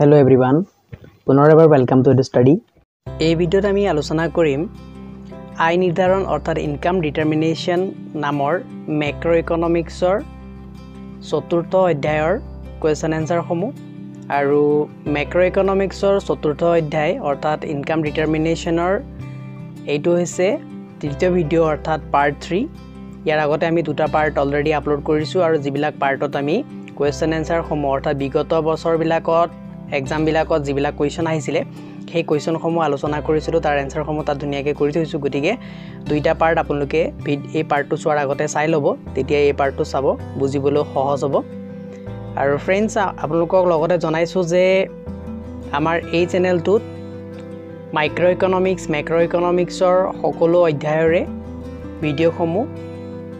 hello' everyone পুনৰ এবাৰ welcome to the study এই ভিডিঅ'ত আমি আলোচনা কৰিম আয় নিৰ্ধাৰণ অৰ্থাৎ ইনকাম ডিটাৰমিনেশ্যন নামৰ মেক্ৰ' ইকনমিক্সৰ চতুৰ্থ অধ্যায়ৰ কুৱেশ্যন এনচাৰসমূহ আৰু মেক্ৰ' ইকনমিক্সৰ চতুৰ্থ অধ্যায় অৰ্থাৎ ইনকাম ডিটাৰমিনেশ্যনৰ এইটো হৈছে তৃতীয় ভিডিঅ' অৰ্থাৎ পাৰ্ট থ্ৰী ইয়াৰ আগতে আমি দুটা পাৰ্ট অলৰেডি আপলোড কৰিছোঁ আৰু যিবিলাক পাৰ্টত আমি কুৱেশ্যন এনচাৰসমূহ অৰ্থাৎ বিগত বছৰবিলাকত এক্সামবিলাকত যিবিলাক কুৱেশ্যন আহিছিলে সেই কুৱেশ্যনসমূহ আলোচনা কৰিছিলোঁ তাৰ এনচাৰসমূহ তাত ধুনীয়াকৈ কৰি থৈছোঁ গতিকে দুইটা পাৰ্ট আপোনালোকে এই পাৰ্টটো চোৱাৰ আগতে চাই ল'ব তেতিয়া এই পাৰ্টটো চাব বুজিবলৈ সহজ হ'ব আৰু ফ্ৰেণ্ডছ আপোনালোকক লগতে জনাইছোঁ যে আমাৰ এই চেনেলটোত মাইক্ৰ' ইকনমিক্স মেক্ৰ' ইকনমিক্সৰ সকলো অধ্যায়ৰে ভিডিঅ'সমূহ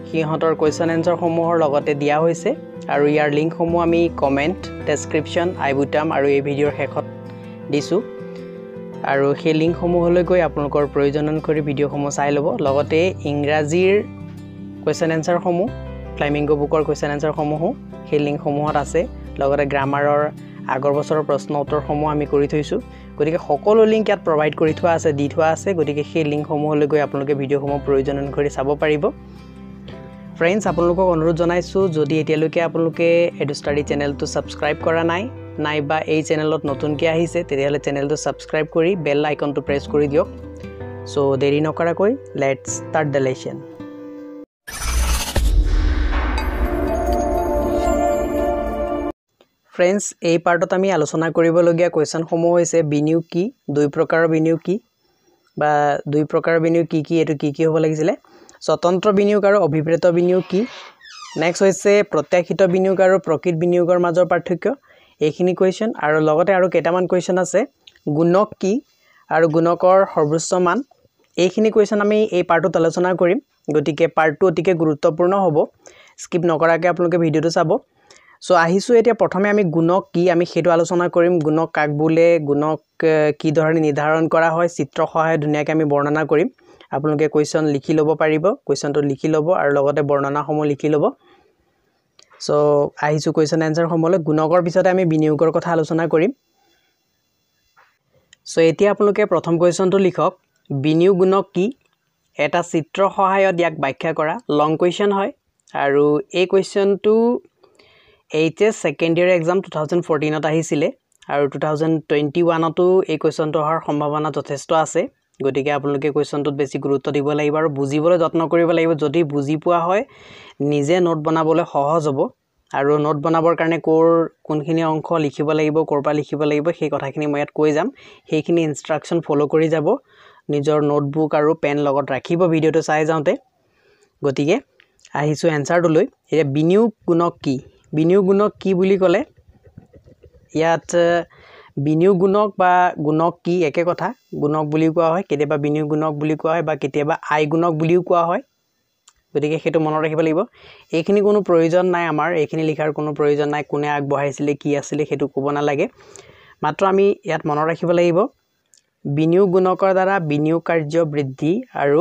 সিহঁতৰ কুৱেশ্যন এনচাৰসমূহৰ লগতে দিয়া হৈছে আৰু ইয়াৰ লিংকসমূহ আমি কমেণ্ট ডেছক্ৰিপশ্যন আই বুটাম আৰু এই ভিডিঅ'ৰ শেষত দিছোঁ আৰু সেই লিংকসমূহলৈ গৈ আপোনালোকৰ প্ৰয়োজন অনুসৰি ভিডিঅ'সমূহ চাই ল'ব লগতে ইংৰাজীৰ কুৱেশ্যন এনচাৰসমূহ ফ্লাইমিংগ' বুকৰ কুৱেশ্যন এনচাৰসমূহো সেই লিংকসমূহত আছে লগতে গ্ৰামাৰৰ আগৰ বছৰৰ প্ৰশ্ন উত্তৰসমূহ আমি কৰি থৈছোঁ গতিকে সকলো লিংক ইয়াত প্ৰভাইড কৰি থোৱা আছে দি থোৱা আছে গতিকে সেই লিংকসমূহলৈ গৈ আপোনালোকে ভিডিঅ'সমূহ প্ৰয়োজন অনুসৰি চাব পাৰিব ফ্ৰেণ্ডছ আপোনালোকক অনুৰোধ জনাইছোঁ যদি এতিয়ালৈকে আপোনালোকে এডু ষ্টাডি চেনেলটো ছাবস্ক্ৰাইব কৰা নাই নাইবা এই চেনেলত নতুনকৈ আহিছে তেতিয়াহ'লে চেনেলটো ছাবস্ক্ৰাইব কৰি বেল আইকনটো প্ৰেছ কৰি দিয়ক চ' দেৰি নকৰাকৈ let start the lesson friends এই পাৰ্টত আমি আলোচনা কৰিবলগীয়া কুৱেশ্যনসমূহ হৈছে বিনিয়োগ কি দুই প্ৰকাৰৰ বিনিয়োগ কি বা দুই প্ৰকাৰৰ বিনিয়োগ কি কি এইটো কি কি হ'ব লাগিছিলে স্বতন্ত্ৰ বিনিয়োগ আৰু অভিপ্ৰেত বিনিয়োগ কি নেক্সট হৈছে প্ৰত্যাশিত বিনিয়োগ আৰু প্ৰকৃত বিনিয়োগৰ মাজৰ পাৰ্থক্য এইখিনি কুৱেশ্যন আৰু লগতে আৰু কেইটামান কুৱেশ্যন আছে গুণক কি আৰু গুণকৰ সৰ্বোচ্চ মান এইখিনি কুৱেশ্যন আমি এই পাৰ্টটোত আলোচনা কৰিম গতিকে পাৰ্টটো অতিকে গুৰুত্বপূৰ্ণ হ'ব স্কিপ নকৰাকৈ আপোনালোকে ভিডিঅ'টো চাব চ' আহিছোঁ এতিয়া প্ৰথমে আমি গুণক কি আমি সেইটো আলোচনা কৰিম গুণক কাক বোলে গুণক কি ধৰণে নিৰ্ধাৰণ কৰা হয় চিত্ৰ সহায়ত ধুনীয়াকৈ আমি বৰ্ণনা কৰিম আপোনালোকে কুৱেশ্যন লিখি ল'ব পাৰিব কুৱেশ্যনটো লিখি ল'ব আৰু লগতে বৰ্ণনাসমূহ লিখি ল'ব ছ' আহিছোঁ কুৱেশ্যন এনচাৰসমূহলৈ গুণকৰ পিছতে আমি বিনিয়োগৰ কথা আলোচনা কৰিম ছ' এতিয়া আপোনালোকে প্ৰথম কুৱেশ্যনটো লিখক বিনিয়োগ গুণক কি এটা চিত্ৰৰ সহায়ত ইয়াক ব্যাখ্যা কৰা লং কুৱেশ্যন হয় আৰু এই কুৱেশ্যনটো H S second year exam two thousand ফৰ্টিনত আহিছিলে আৰু টু থাউজেণ্ড টুৱেণ্টি ওৱানতো এই কুৱেশ্যনটো অহাৰ সম্ভাৱনা যথেষ্ট আছে গতিকে আপোনালোকে কুৱেশ্যনটোত বেছি গুৰুত্ব দিব লাগিব আৰু বুজিবলৈ যত্ন কৰিব লাগিব যদি বুজি পোৱা হয় নিজে নোট বনাবলৈ সহজ হ'ব আৰু নোট বনাবৰ কাৰণে ক'ৰ কোনখিনি অংশ লিখিব লাগিব ক'ৰ পৰা লিখিব লাগিব সেই কথাখিনি মই ইয়াত কৈ যাম সেইখিনি ইনষ্ট্ৰাকশ্যন ফ'ল' কৰি যাব নিজৰ নোটবুক আৰু পেন লগত ৰাখিব ভিডিঅ'টো চাই যাওঁতে গতিকে আহিছোঁ এনচাৰটোলৈ এতিয়া বিনিয়োগ গুণক কি বিনিয়োগ গুণক কি বুলি ক'লে ইয়াত বিনিয়োগ গুণক বা গুণক কি একে কথা গুণক বুলিও কোৱা হয় কেতিয়াবা বিনিয়োগ গুণক বুলি কোৱা হয় বা কেতিয়াবা আই গুণক বুলিও কোৱা হয় গতিকে সেইটো মনত ৰাখিব লাগিব এইখিনি কোনো প্ৰয়োজন নাই আমাৰ এইখিনি লিখাৰ কোনো প্ৰয়োজন নাই কোনে আগবঢ়াইছিলে কি আছিলে সেইটো ক'ব নালাগে মাত্ৰ আমি ইয়াত মনত ৰাখিব লাগিব বিনিয়োগ গুণকৰ দ্বাৰা বিনিয়োগ কাৰ্য বৃদ্ধি আৰু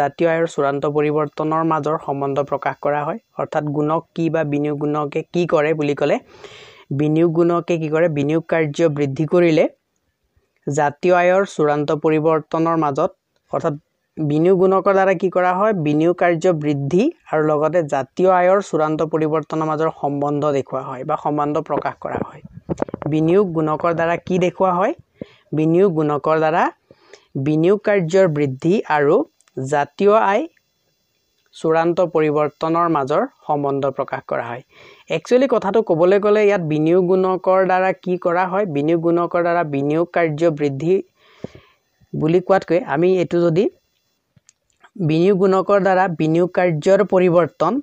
জাতীয় আয়ৰ চূড়ান্ত পৰিৱৰ্তনৰ মাজৰ সম্বন্ধ প্ৰকাশ কৰা হয় অৰ্থাৎ গুণক কি বা বিনিয়োগ গুণকে কি কৰে বুলি ক'লে বিনিয়োগ গুণকে কি কৰে বিনিয়োগ কাৰ্য বৃদ্ধি কৰিলে জাতীয় আয়ৰ চূড়ান্ত পৰিৱৰ্তনৰ মাজত অৰ্থাৎ বিনিয়োগ গুণকৰ দ্বাৰা কি কৰা হয় বিনিয়োগ কাৰ্য বৃদ্ধি আৰু লগতে জাতীয় আয়ৰ চূড়ান্ত পৰিৱৰ্তনৰ মাজৰ সম্বন্ধ দেখুওৱা হয় বা সম্বন্ধ প্ৰকাশ কৰা হয় বিনিয়োগ গুণকৰ দ্বাৰা কি দেখুওৱা হয় বিনিয়োগ গুণকৰ দ্বাৰা বিনিয়োগ কাৰ্যৰ বৃদ্ধি আৰু জাতীয় আয় চূড়ান্ত পৰিৱৰ্তনৰ মাজৰ সম্বন্ধ প্ৰকাশ কৰা হয় একচুৱেলি কথাটো ক'বলৈ গ'লে ইয়াত বিনিয়োগ গুণকৰ দ্বাৰা কি কৰা হয় বিনিয়োগ গুণকৰ দ্বাৰা বিনিয়োগ কাৰ্য বৃদ্ধি বুলি কোৱাতকৈ আমি এইটো যদি বিনিয়োগ গুণকৰ দ্বাৰা বিনিয়োগ কাৰ্যৰ পৰিৱৰ্তন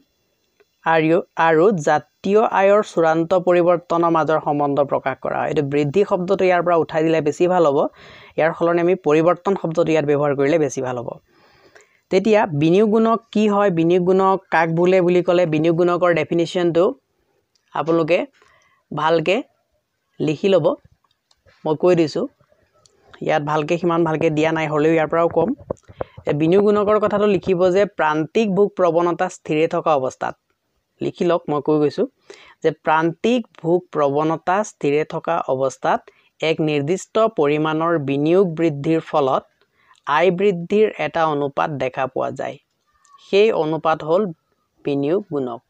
আৰু আৰু জাতীয় আয়ৰ চূড়ান্ত পৰিৱৰ্তনৰ মাজৰ সম্বন্ধ প্ৰকাশ কৰা হয় এইটো বৃদ্ধি শব্দটো ইয়াৰ পৰা উঠাই দিলে বেছি ভাল হ'ব ইয়াৰ সলনি আমি পৰিৱৰ্তন শব্দটো ইয়াত ব্যৱহাৰ কৰিলে বেছি ভাল হ'ব তেতিয়া বিনিয়োগ গুণক কি হয় বিনিয়োগ গুণক কাক বোলে বুলি ক'লে বিনিয়োগ গুণকৰ ডেফিনেশ্যনটো আপোনালোকে ভালকৈ লিখি ল'ব মই কৈ দিছোঁ ইয়াত ভালকৈ সিমান ভালকৈ দিয়া নাই হ'লেও ইয়াৰ পৰাও ক'ম বিনিয়োগ গুণকৰ কথাটো লিখিব যে প্ৰান্তিক ভোগ প্ৰৱণতা স্থিৰে থকা অৱস্থাত লিখি লওক মই কৈ গৈছোঁ যে প্ৰান্তিক ভোগ প্ৰৱণতা স্থিৰে থকা অৱস্থাত এক নিৰ্দিষ্ট পৰিমাণৰ বিনিয়োগ বৃদ্ধিৰ ফলত আয় বৃদ্ধিৰ এটা অনুপাত দেখা পোৱা যায় সেই অনুপাত হ'ল বিনিয়োগ গুণক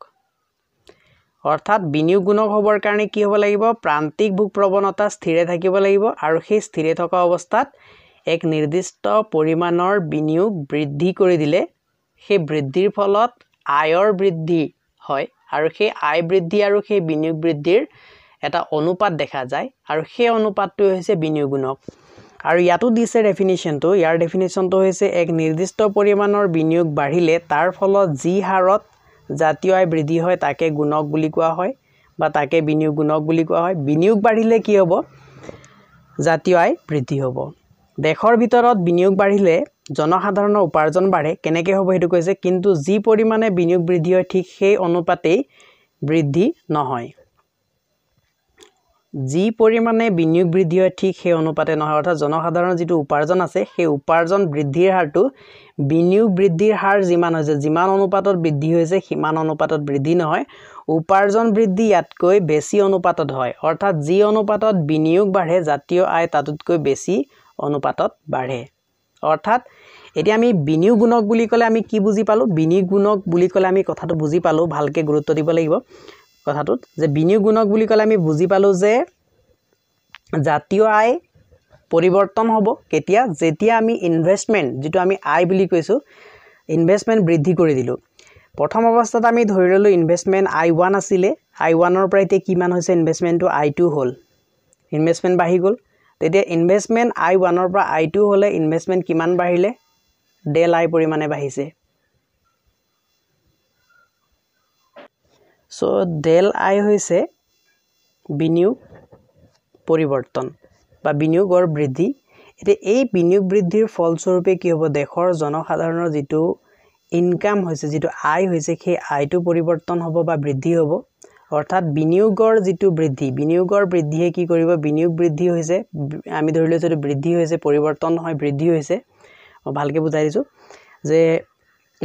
অৰ্থাৎ বিনিয়োগ গুণক হ'বৰ কাৰণে কি হ'ব লাগিব প্ৰান্তিক ভোগ প্ৰৱণতা স্থিৰে থাকিব লাগিব আৰু সেই স্থিৰে থকা অৱস্থাত এক নিৰ্দিষ্ট পৰিমাণৰ বিনিয়োগ বৃদ্ধি কৰি দিলে সেই বৃদ্ধিৰ ফলত আয়ৰ বৃদ্ধি হয় আৰু সেই আয় বৃদ্ধি আৰু সেই বিনিয়োগ বৃদ্ধিৰ এটা অনুপাত দেখা যায় আৰু সেই অনুপাতটোৱে হৈছে বিনিয়োগ গুণক আৰু ইয়াতো দিছে ডেফিনেশ্যনটো ইয়াৰ ডেফিনেশ্যনটো হৈছে এক নিৰ্দিষ্ট পৰিমাণৰ বিনিয়োগ বাঢ়িলে তাৰ ফলত যি হাৰত জাতীয় আয় বৃদ্ধি হয় তাকে গুণক বুলি কোৱা হয় বা তাকে বিনিয়োগ গুণক বুলি কোৱা হয় বিনিয়োগ বাঢ়িলে কি হ'ব জাতীয় আয় বৃদ্ধি হ'ব দেশৰ ভিতৰত বিনিয়োগ বাঢ়িলে জনসাধাৰণৰ উপাৰ্জন বাঢ়ে কেনেকৈ হ'ব সেইটো কৈছে কিন্তু যি পৰিমাণে বিনিয়োগ বৃদ্ধি হয় ঠিক সেই অনুপাতেই বৃদ্ধি নহয় যি পৰিমাণে বিনিয়োগ বৃদ্ধি হয় ঠিক সেই অনুপাতে নহয় অৰ্থাৎ জনসাধাৰণৰ যিটো উপাৰ্জন আছে সেই উপাৰ্জন বৃদ্ধিৰ হাৰটো বিনিয়োগ বৃদ্ধিৰ হাৰ যিমান হৈছে যিমান অনুপাতত বৃদ্ধি হৈছে সিমান অনুপাতত বৃদ্ধি নহয় উপাৰ্জন বৃদ্ধি ইয়াতকৈ বেছি অনুপাতত হয় অৰ্থাৎ যি অনুপাতত বিনিয়োগ বাঢ়ে জাতীয় আয় তাতোতকৈ বেছি অনুপাতত বাঢ়ে অৰ্থাৎ এতিয়া আমি বিনিয়োগ গুণক বুলি ক'লে আমি কি বুজি পালোঁ বিনিয়োগ গুণক বুলি ক'লে আমি কথাটো বুজি পালোঁ ভালকৈ গুৰুত্ব দিব লাগিব কথাটোত যে বিনিয়োগ গুণক বুলি ক'লে আমি বুজি পালোঁ যে জাতীয় আয় পৰিৱৰ্তন হ'ব কেতিয়া যেতিয়া আমি ইনভেষ্টমেণ্ট যিটো আমি আই বুলি কৈছোঁ ইনভেষ্টমেণ্ট বৃদ্ধি কৰি দিলোঁ প্ৰথম অৱস্থাত আমি ধৰি ল'লোঁ ইনভেষ্টমেণ্ট আই ওৱান আছিলে আই ওৱানৰ পৰা এতিয়া কিমান হৈছে ইনভেষ্টমেণ্টটো আই টু হ'ল ইনভেষ্টমেণ্ট বাঢ়ি গ'ল তেতিয়া ইনভেষ্টমেণ্ট আই ওৱানৰ পৰা আই টু হ'লে ইনভেষ্টমেণ্ট কিমান বাঢ়িলে ডেল আই পৰিমাণে বাঢ়িছে সো ডেল আই হৈছে বিনিয়োগ পৰিৱৰ্তন বা বিনিয়োগৰ বৃদ্ধি এতিয়া এই বিনিয়োগ বৃদ্ধিৰ ফলস্বৰূপে কি হ'ব দেশৰ জনসাধাৰণৰ যিটো ইনকাম হৈছে যিটো আয় হৈছে সেই আয়টো পৰিৱৰ্তন হ'ব বা বৃদ্ধি হ'ব অৰ্থাৎ বিনিয়োগৰ যিটো বৃদ্ধি বিনিয়োগৰ বৃদ্ধিয়ে কি কৰিব বিনিয়োগ বৃদ্ধি হৈছে আমি ধৰি লৈছোঁ বৃদ্ধি হৈছে পৰিৱৰ্তন হয় বৃদ্ধি হৈছে ভালকৈ বুজাই দিছোঁ যে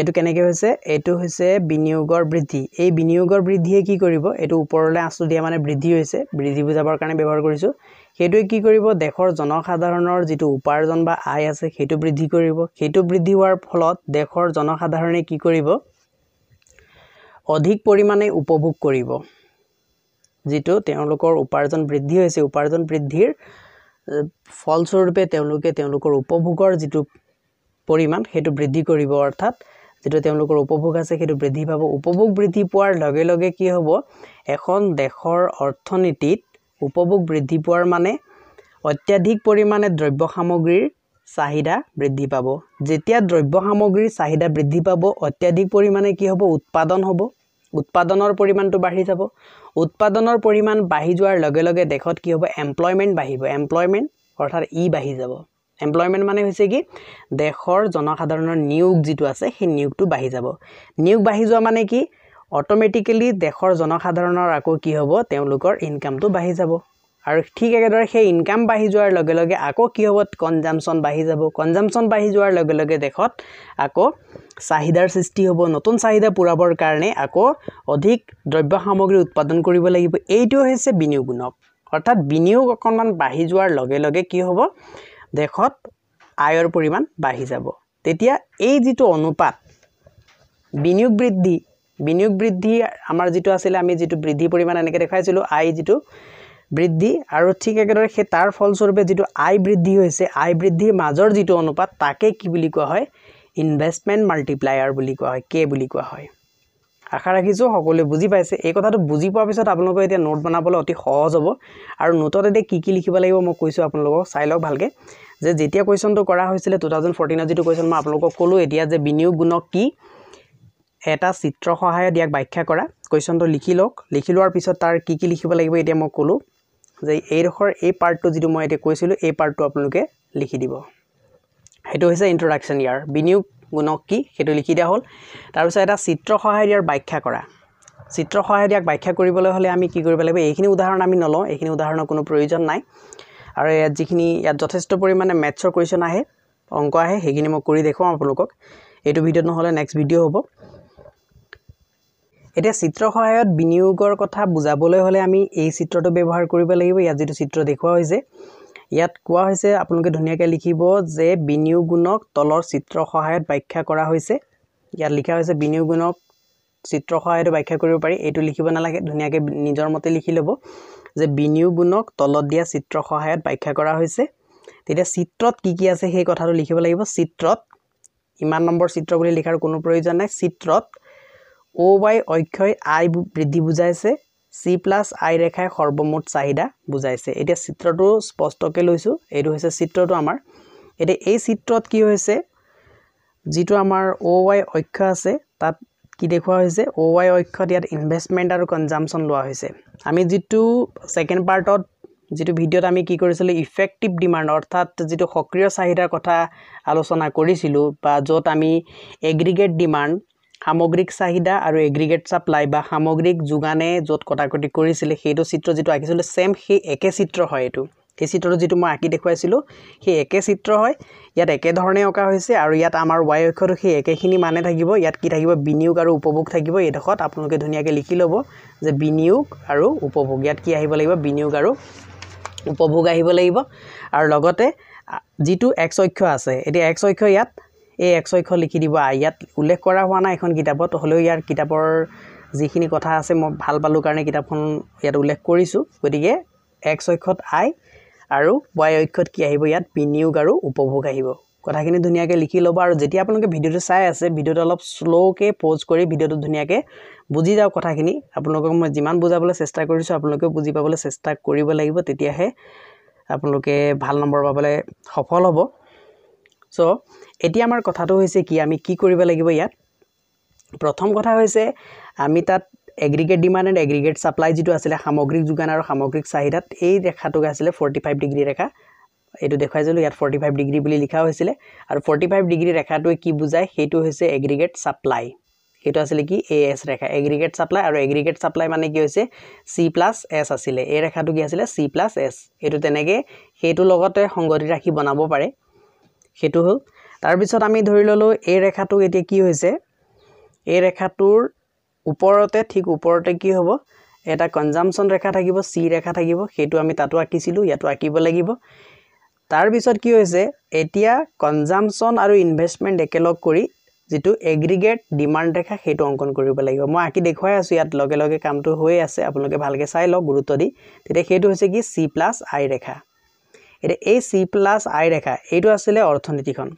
এইটো কেনেকৈ হৈছে এইটো হৈছে বিনিয়োগৰ বৃদ্ধি এই বিনিয়োগৰ বৃদ্ধিয়ে কি কৰিব এইটো ওপৰলৈ আঁচু দিয়া মানে বৃদ্ধি হৈছে বৃদ্ধি বুজাবৰ কাৰণে ব্যৱহাৰ কৰিছোঁ সেইটোৱে কি কৰিব দেশৰ জনসাধাৰণৰ যিটো উপাৰ্জন বা আয় আছে সেইটো বৃদ্ধি কৰিব সেইটো বৃদ্ধি হোৱাৰ ফলত দেশৰ জনসাধাৰণে কি কৰিব অধিক পৰিমাণে উপভোগ কৰিব যিটো তেওঁলোকৰ উপাৰ্জন বৃদ্ধি হৈছে উপাৰ্জন বৃদ্ধিৰ ফলস্বৰূপে তেওঁলোকে তেওঁলোকৰ উপভোগৰ যিটো পৰিমাণ সেইটো বৃদ্ধি কৰিব অৰ্থাৎ যিটো তেওঁলোকৰ উপভোগ আছে সেইটো বৃদ্ধি পাব উপভোগ বৃদ্ধি পোৱাৰ লগে লগে কি হ'ব এখন দেশৰ অৰ্থনীতিত উপভোগ বৃদ্ধি পোৱাৰ মানে অত্যাধিক পৰিমাণে দ্ৰব্য সামগ্ৰীৰ চাহিদা বৃদ্ধি পাব যেতিয়া দ্ৰব্য সামগ্ৰীৰ চাহিদা বৃদ্ধি পাব অত্যাধিক পৰিমাণে কি হ'ব উৎপাদন হ'ব উৎপাদনৰ পৰিমাণটো বাঢ়ি যাব উৎপাদনৰ পৰিমাণ বাঢ়ি যোৱাৰ লগে লগে দেশত কি হ'ব এমপ্লয়মেণ্ট বাঢ়িব এমপ্লয়মেণ্ট অৰ্থাৎ ই বাঢ়ি যাব এমপ্লয়মেণ্ট মানে হৈছে কি দেশৰ জনসাধাৰণৰ নিয়োগ যিটো আছে সেই নিয়োগটো বাঢ়ি যাব নিয়োগ বাঢ়ি যোৱা মানে কি অট'মেটিকেলি দেশৰ জনসাধাৰণৰ আকৌ কি হ'ব তেওঁলোকৰ ইনকামটো বাঢ়ি যাব আৰু ঠিক একেদৰে সেই ইনকাম বাঢ়ি যোৱাৰ লগে লগে আকৌ কি হ'ব কনজামশ্যন বাঢ়ি যাব কনজামশ্যন বাঢ়ি যোৱাৰ লগে লগে দেশত আকৌ চাহিদাৰ সৃষ্টি হ'ব নতুন চাহিদা পূৰাবৰ কাৰণে আকৌ অধিক দ্ৰব্য সামগ্ৰী উৎপাদন কৰিব লাগিব এইটো হৈছে বিনিয়োগ গুণক অৰ্থাৎ বিনিয়োগ অকণমান বাঢ়ি যোৱাৰ লগে লগে কি হ'ব দেশত আয়ৰ পৰিমাণ বাঢ়ি যাব তেতিয়া এই যিটো অনুপাত বিনিয়োগ বৃদ্ধি বিনিয়োগ বৃদ্ধি আমাৰ যিটো আছিলে আমি যিটো বৃদ্ধি পৰিমাণ এনেকৈ দেখাইছিলোঁ আয় যিটো বৃদ্ধি আৰু ঠিক একেদৰে সেই তাৰ ফলস্বৰূপে যিটো আয় বৃদ্ধি হৈছে আয় বৃদ্ধিৰ মাজৰ যিটো অনুপাত তাকে কি বুলি কোৱা হয় ইনভেষ্টমেণ্ট মাল্টিপ্লায়াৰ বুলি কোৱা হয় কে বুলি কোৱা হয় আশা ৰাখিছোঁ সকলোৱে বুজি পাইছে এই কথাটো বুজি পোৱাৰ পিছত আপোনালোকে এতিয়া নোট বনাবলৈ অতি সহজ হ'ব আৰু নোটত এতিয়া কি কি লিখিব লাগিব মই কৈছোঁ আপোনালোকক চাই লওক ভালকৈ যে যেতিয়া কুৱেশ্যনটো কৰা হৈছিলে টু থাউজেণ্ড ফ'ৰ্টিনৰ যিটো কুৱেশ্যন মই আপোনালোকক ক'লোঁ এতিয়া যে বিনিয়োগ গুণক কি এটা চিত্ৰ সহায়ত ইয়াক ব্যাখ্যা কৰা কুৱেশ্যনটো লিখি লওক লিখি লোৱাৰ পিছত তাৰ কি কি লিখিব লাগিব এতিয়া মই ক'লোঁ যে এইডোখৰ এই পাৰ্টটো যিটো মই এতিয়া কৈছিলোঁ এই পাৰ্টটো আপোনালোকে লিখি দিব সেইটো হৈছে ইণ্ট্ৰডাকশ্যন ইয়াৰ বিনিয়োগ গুণক কি সেইটো লিখি দিয়া হ'ল তাৰপিছত এটা চিত্ৰ সহায় দিয়াৰ ব্যাখ্যা কৰা চিত্ৰ সহায় দিয়াক ব্যাখ্যা কৰিবলৈ হ'লে আমি কি কৰিব লাগিব এইখিনি উদাহৰণ আমি নলওঁ এইখিনি উদাহৰণৰ কোনো প্ৰয়োজন নাই আৰু ইয়াত যিখিনি ইয়াত যথেষ্ট পৰিমাণে মেথছৰ কুৱেশ্যন আহে অংক আহে সেইখিনি মই কৰি দেখুৱাম আপোনালোকক এইটো ভিডিঅ'ত নহ'লে নেক্সট ভিডিঅ' হ'ব এতিয়া চিত্ৰ সহায়ত বিনিয়োগৰ কথা বুজাবলৈ হ'লে আমি এই চিত্ৰটো ব্যৱহাৰ কৰিব লাগিব ইয়াত যিটো চিত্ৰ দেখুওৱা হৈছে ইয়াত কোৱা হৈছে আপোনালোকে ধুনীয়াকৈ লিখিব যে বিনিয়োগুণক তলৰ চিত্ৰ সহায়ত ব্যাখ্যা কৰা হৈছে ইয়াত লিখা হৈছে বিনিয়োগুণক চিত্ৰ সহায়তো ব্যাখ্যা কৰিব পাৰি এইটো লিখিব নালাগে ধুনীয়াকৈ নিজৰ মতে লিখি ল'ব যে বিনিয়োগুণক তলত দিয়া চিত্ৰ সহায়ত ব্যাখ্যা কৰা হৈছে তেতিয়া চিত্ৰত কি কি আছে সেই কথাটো লিখিব লাগিব চিত্ৰত ইমান নম্বৰ চিত্ৰ বুলি লিখাৰ কোনো প্ৰয়োজন নাই চিত্ৰত অ' ৱাই অক্ষয় আই বৃদ্ধি বুজাইছে চি প্লাছ আই ৰেখাই সৰ্বমুঠ চাহিদা বুজাইছে এতিয়া চিত্ৰটো স্পষ্টকৈ লৈছোঁ এইটো হৈছে চিত্ৰটো আমাৰ এতিয়া এই চিত্ৰত কি হৈছে যিটো আমাৰ অ' ৱাই অক্ষ আছে তাত কি দেখুওৱা হৈছে অ' ৱাই অক্ষত ইয়াত ইনভেষ্টমেণ্ট আৰু কনজামশ্যন লোৱা হৈছে আমি যিটো ছেকেণ্ড পাৰ্টত যিটো ভিডিঅ'ত আমি কি কৰিছিলোঁ ইফেক্টিভ ডিমাণ্ড অৰ্থাৎ যিটো সক্ৰিয় চাহিদাৰ কথা আলোচনা কৰিছিলোঁ বা য'ত আমি এগ্ৰিগেট ডিমাণ্ড সামগ্ৰিক চাহিদা আৰু এগ্ৰিগেট ছাপ্লাই বা সামগ্ৰিক যোগানে য'ত কটাকটি কৰিছিলে সেইটো চিত্ৰ যিটো আঁকিছিলোঁ ছেম সেই একে চিত্ৰ হয় এইটো সেই চিত্ৰটো যিটো মই আঁকি দেখুৱাইছিলোঁ সেই একে চিত্ৰ হয় ইয়াত একেধৰণে অঁকা হৈছে আৰু ইয়াত আমাৰ ৱাই অক্ষটো সেই একেখিনি মানে থাকিব ইয়াত কি থাকিব বিনিয়োগ আৰু উপভোগ থাকিব এইডোখৰত আপোনালোকে ধুনীয়াকৈ লিখি ল'ব যে বিনিয়োগ আৰু উপভোগ ইয়াত কি আহিব লাগিব বিনিয়োগ আৰু উপভোগ আহিব লাগিব আৰু লগতে যিটো এক্স অক্ষ আছে এতিয়া এক্স অক্ষ ইয়াত এই একশ লিখি দিব ইয়াত উল্লেখ কৰা হোৱা নাই এখন কিতাপত হ'লেও ইয়াৰ কিতাপৰ যিখিনি কথা আছে মই ভাল পালোঁ কাৰণে কিতাপখন ইয়াত উল্লেখ কৰিছোঁ গতিকে এক অক্ষত আই আৰু ৱাই অক্ষত কি আহিব ইয়াত বিনিয়োগ আৰু উপভোগ আহিব কথাখিনি ধুনীয়াকৈ লিখি ল'ব আৰু যেতিয়া আপোনালোকে ভিডিঅ'টো চাই আছে ভিডিঅ'টো অলপ শ্ল'কৈ প'জ কৰি ভিডিঅ'টো ধুনীয়াকৈ বুজি যাওঁ কথাখিনি আপোনালোকক মই যিমান বুজাবলৈ চেষ্টা কৰিছোঁ আপোনালোকেও বুজি পাবলৈ চেষ্টা কৰিব লাগিব তেতিয়াহে আপোনালোকে ভাল নম্বৰ পাবলৈ সফল হ'ব চ' এতিয়া আমাৰ কথাটো হৈছে কি আমি কি কৰিব লাগিব ইয়াত প্ৰথম কথা হৈছে আমি তাত aggregate demand and aggregate supply যিটো আছিলে সামগ্ৰিক যোগান আৰু সামগ্ৰিক চাহিদাত এই ৰেখাটোক আছিলে ফৰ্টি ফাইভ ডিগ্ৰী ৰেখা এইটো দেখুৱাইছিলোঁ ইয়াত ফৰ্টি ফাইভ ডিগ্ৰী বুলি লিখা হৈছিলে আৰু ফৰ্টি ফাইভ ডিগ্ৰী ৰেখাটোৱে কি বুজায় সেইটো হৈছে এগ্ৰিগেট ছাপ্লাই সেইটো আছিলে কি এ এছ ৰেখা এগ্ৰিগেট ছাপ্লাই আৰু এগ্ৰিগেট ছাপ্লাই মানে কি হৈছে চি প্লাছ এছ আছিলে এই ৰেখাটো কি আছিলে চি প্লাছ এছ এইটো তেনেকৈ সেইটোৰ লগতে সংগতি ৰাখি বনাব পাৰে সেইটো হ'ল তাৰপিছত আমি ধৰি ল'লোঁ এই ৰেখাটো এতিয়া কি হৈছে এই ৰেখাটোৰ ওপৰতে ঠিক ওপৰতে কি হ'ব এটা কনজামশ্যন ৰেখা থাকিব চি ৰেখা থাকিব সেইটো আমি তাতো আঁকিছিলোঁ ইয়াতো আঁকিব লাগিব তাৰপিছত কি হৈছে এতিয়া কনজামশ্যন আৰু ইনভেষ্টমেণ্ট একেলগ কৰি যিটো এগ্ৰিগেট ডিমাণ্ড ৰেখা সেইটো অংকন কৰিব লাগিব মই আঁকি দেখুৱাই আছোঁ ইয়াত লগে লগে কামটো হৈ আছে আপোনালোকে ভালকৈ চাই লওক গুৰুত্ব দি তেতিয়া সেইটো হৈছে কি চি প্লাছ আই ৰেখা এতিয়া এই চি প্লাছ আই ৰেখা এইটো আছিলে অৰ্থনীতিখন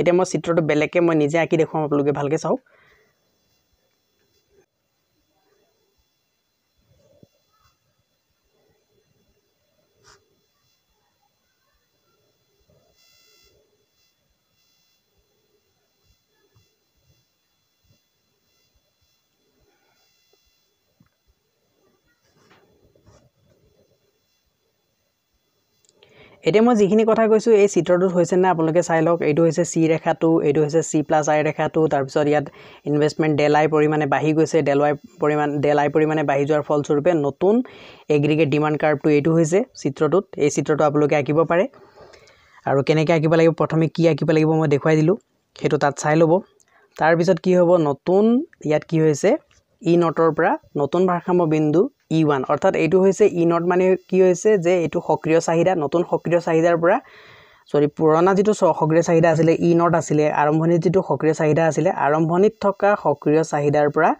এতিয়া মই চিত্ৰটো বেলেগকৈ মই নিজে আঁকি দেখুৱাম আপোনালোকে ভালকৈ চাওক এতিয়া মই যিখিনি কথা কৈছোঁ এই চিত্ৰটোত হৈছে নাই আপোনালোকে চাই লওক এইটো হৈছে চি ৰেখাটো এইটো হৈছে চি প্লাছ আই ৰেখাটো তাৰপিছত ইয়াত ইনভেষ্টমেণ্ট ডেল আই পৰিমাণে বাঢ়ি গৈছে ডেল ৱাই পৰিমাণ ডেল আই পৰিমাণে বাঢ়ি যোৱাৰ ফলস্বৰূপে নতুন এগ্ৰিগেট ডিমাণ্ড কাৰ্ভটো এইটো হৈছে চিত্ৰটোত এই চিত্ৰটো আপোনালোকে আঁকিব পাৰে আৰু কেনেকৈ আঁকিব লাগিব প্ৰথমে কি আঁকিব লাগিব মই দেখুৱাই দিলোঁ সেইটো তাত চাই ল'ব তাৰপিছত কি হ'ব নতুন ইয়াত কি হৈছে ই নটৰ পৰা নতুন ভাৰসাম্য বিন্দু ই e ওৱান অৰ্থাৎ এইটো হৈছে ই e নট মানে কি হৈছে যে এইটো সক্ৰিয় চাহিদা নতুন সক্ৰিয় চাহিদাৰ পৰা চৰি পুৰণা যিটো সক্ৰিয় চাহিদা আছিলে ই e নট আছিলে আৰম্ভণিত যিটো সক্ৰিয় চাহিদা আছিলে আৰম্ভণিত থকা সক্ৰিয় চাহিদাৰ পৰা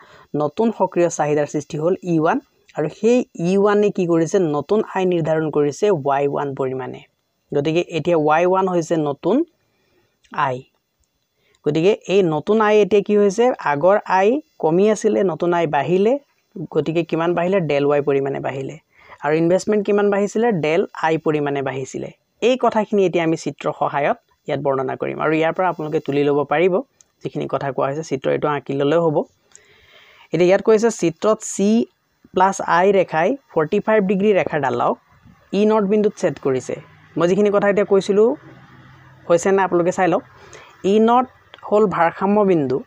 নতুন সক্ৰিয় চাহিদাৰ সৃষ্টি হ'ল ই ওৱান আৰু সেই ই ওৱানে কি কৰিছে নতুন আই নিৰ্ধাৰণ কৰিছে ৱাই ওৱান পৰিমাণে গতিকে এতিয়া ৱাই ওৱান হৈছে নতুন আই গতিকে এই নতুন আই এতিয়া কি হৈছে আগৰ আই কমি আছিলে নতুন আই বাঢ়িলে গতিকে কিমান বাঢ়িলে ডেল ৱাই পৰিমাণে বাঢ়িলে আৰু ইনভেষ্টমেণ্ট কিমান বাঢ়িছিলে ডেল আই পৰিমাণে বাঢ়িছিলে এই কথাখিনি এতিয়া আমি চিত্ৰ সহায়ত ইয়াত বৰ্ণনা কৰিম আৰু ইয়াৰ পৰা আপোনালোকে তুলি ল'ব পাৰিব যিখিনি কথা কোৱা হৈছে চিত্ৰ এইটো আঁকি ল'লেও হ'ব এতিয়া ইয়াত কৈছে চিত্ৰত চি প্লাছ আই ৰেখাই ফৰ্টি ফাইভ ডিগ্ৰী ৰেখাডালক ই নৰ্থ বিন্দুত ছেট কৰিছে মই যিখিনি কথা এতিয়া কৈছিলোঁ হৈছে নাই আপোনালোকে চাই লওক ই e নৰ্থ হ'ল ভাৰসাম্য বিন্দু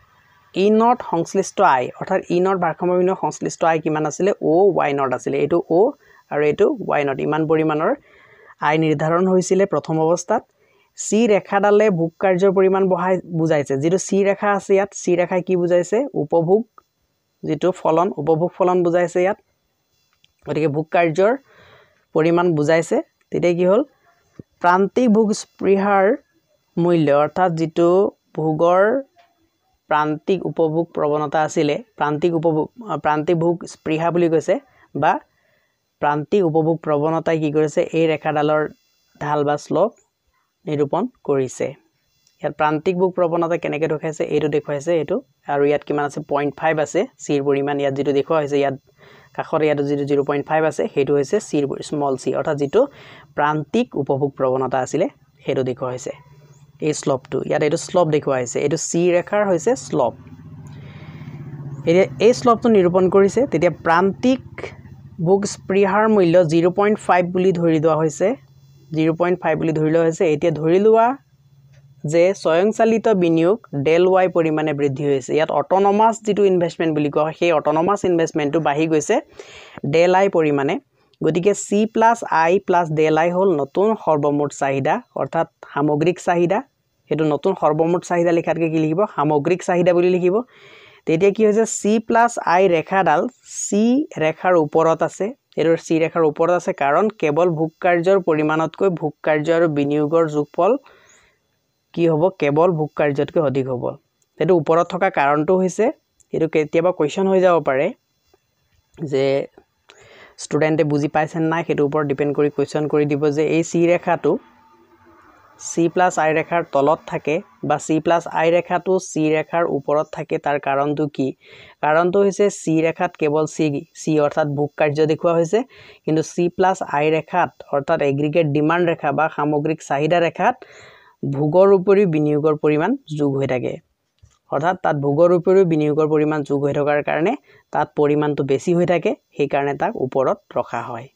ইনৰ সংশ্লিষ্ট আই অৰ্থাৎ ইনৰ ভাৰসাম্যবিহীনৰ সংশ্লিষ্ট আই কিমান আছিলে অ' ৱাই নট আছিলে এইটো অ' আৰু এইটো ৱাই নট ইমান পৰিমাণৰ আই নিৰ্ধাৰণ হৈছিলে প্ৰথম অৱস্থাত চি ৰেখাডালে ভোগ কাৰ্যৰ পৰিমাণ বঢ়াই বুজাইছে যিটো চি ৰেখা আছে ইয়াত চি ৰেখাই কি বুজাইছে উপভোগ যিটো ফলন উপভোগ ফলন বুজাইছে ইয়াত গতিকে ভোগ কাৰ্যৰ পৰিমাণ বুজাইছে তেতিয়া কি হ'ল প্ৰান্তিক ভোগ স্পৃহাৰ মূল্য অৰ্থাৎ যিটো ভোগৰ প্ৰান্তিক উপভোগ প্ৰৱণতা আছিলে প্ৰান্তিক উপভোগ প্ৰান্তিভোগ স্পৃহা বুলি কৈছে বা প্ৰান্তিক উপভোগ প্ৰৱণতাই কি কৰিছে এই ৰেখাডালৰ ঢাল বা শ্লোক নিৰূপণ কৰিছে ইয়াত প্ৰান্তিক ভোগ প্ৰৱণতা কেনেকৈ দেখুৱাইছে এইটো দেখুৱাইছে এইটো আৰু ইয়াত কিমান আছে পইণ্ট ফাইভ আছে চিৰ পৰিমাণ ইয়াত যিটো দেখুওৱা হৈছে ইয়াত কাষত ইয়াত যিটো জিৰ' পইণ্ট ফাইভ আছে সেইটো হৈছে চিৰ স্মল চি অৰ্থাৎ যিটো প্ৰান্তিক উপভোগ প্ৰৱণতা আছিলে সেইটো দেখুওৱা হৈছে এই শ্লপটো ইয়াত এইটো শ্লপ দেখুওৱা হৈছে এইটো চি ৰেখাৰ হৈছে শ্লপ এতিয়া এই শ্লপটো নিৰূপণ কৰিছে তেতিয়া প্ৰান্তিক বুক স্পৃহাৰ মূল্য জিৰ' পইণ্ট ফাইভ বুলি ধৰি লোৱা হৈছে জিৰ' পইণ্ট ফাইভ বুলি ধৰি লোৱা হৈছে এতিয়া ধৰি লোৱা যে স্বয়ংচালিত বিনিয়োগ ডেল ৱাই পৰিমাণে বৃদ্ধি হৈছে ইয়াত অট'নমাছ যিটো ইনভেষ্টমেণ্ট বুলি কোৱা হয় সেই অট'নমাছ ইনভেষ্টমেণ্টটো বাঢ়ি গৈছে ডেল আই পৰিমাণে গতিকে C plus I plus del I হ'ল নতুন সৰ্বমুঠ চাহিদা অৰ্থাৎ সামগ্ৰিক চাহিদা সেইটো নতুন সৰ্বমুঠ চাহিদা লিখাতকৈ কি লিখিব সামগ্ৰিক চাহিদা বুলি লিখিব তেতিয়া কি হৈছে চি প্লাছ আই ৰেখাডাল চি ৰেখাৰ ওপৰত আছে এইটো চি ৰেখাৰ ওপৰত আছে কাৰণ কেৱল ভোগ কাৰ্যৰ পৰিমাণতকৈ ভোগ কাৰ্য আৰু বিনিয়োগৰ যোগফল কি হ'ব কেৱল ভোগ কাৰ্যতকৈ অধিক হ'ব সেইটো ওপৰত থকা কাৰণটো হৈছে এইটো কেতিয়াবা কুৱেশ্যন হৈ যাব পাৰে যে ষ্টুডেণ্টে বুজি পাইছে নাই সেইটোৰ ওপৰত ডিপেণ্ড কৰি কুৱেশ্যন কৰি দিব যে এই চি ৰেখাটো চি প্লাছ আই ৰেখাৰ তলত থাকে বা চি প্লাছ আই ৰেখাটো চি ৰেখাৰ ওপৰত থাকে তাৰ কাৰণটো কি কাৰণটো হৈছে চি ৰেখাত কেৱল চি চি অৰ্থাৎ ভোগ কাৰ্য দেখুওৱা হৈছে কিন্তু চি প্লাছ আই ৰেখাত অৰ্থাৎ এগ্ৰিগেট ডিমাণ্ড ৰেখা বা সামগ্ৰিক চাহিদা ৰেখাত ভোগৰ উপৰিও বিনিয়োগৰ পৰিমাণ যোগ হৈ থাকে অৰ্থাৎ তাত ভোগৰ উপৰিও বিনিয়োগৰ পৰিমাণ যোগ হৈ থকাৰ কাৰণে তাত পৰিমাণটো বেছি হৈ থাকে সেইকাৰণে তাক ওপৰত ৰখা হয়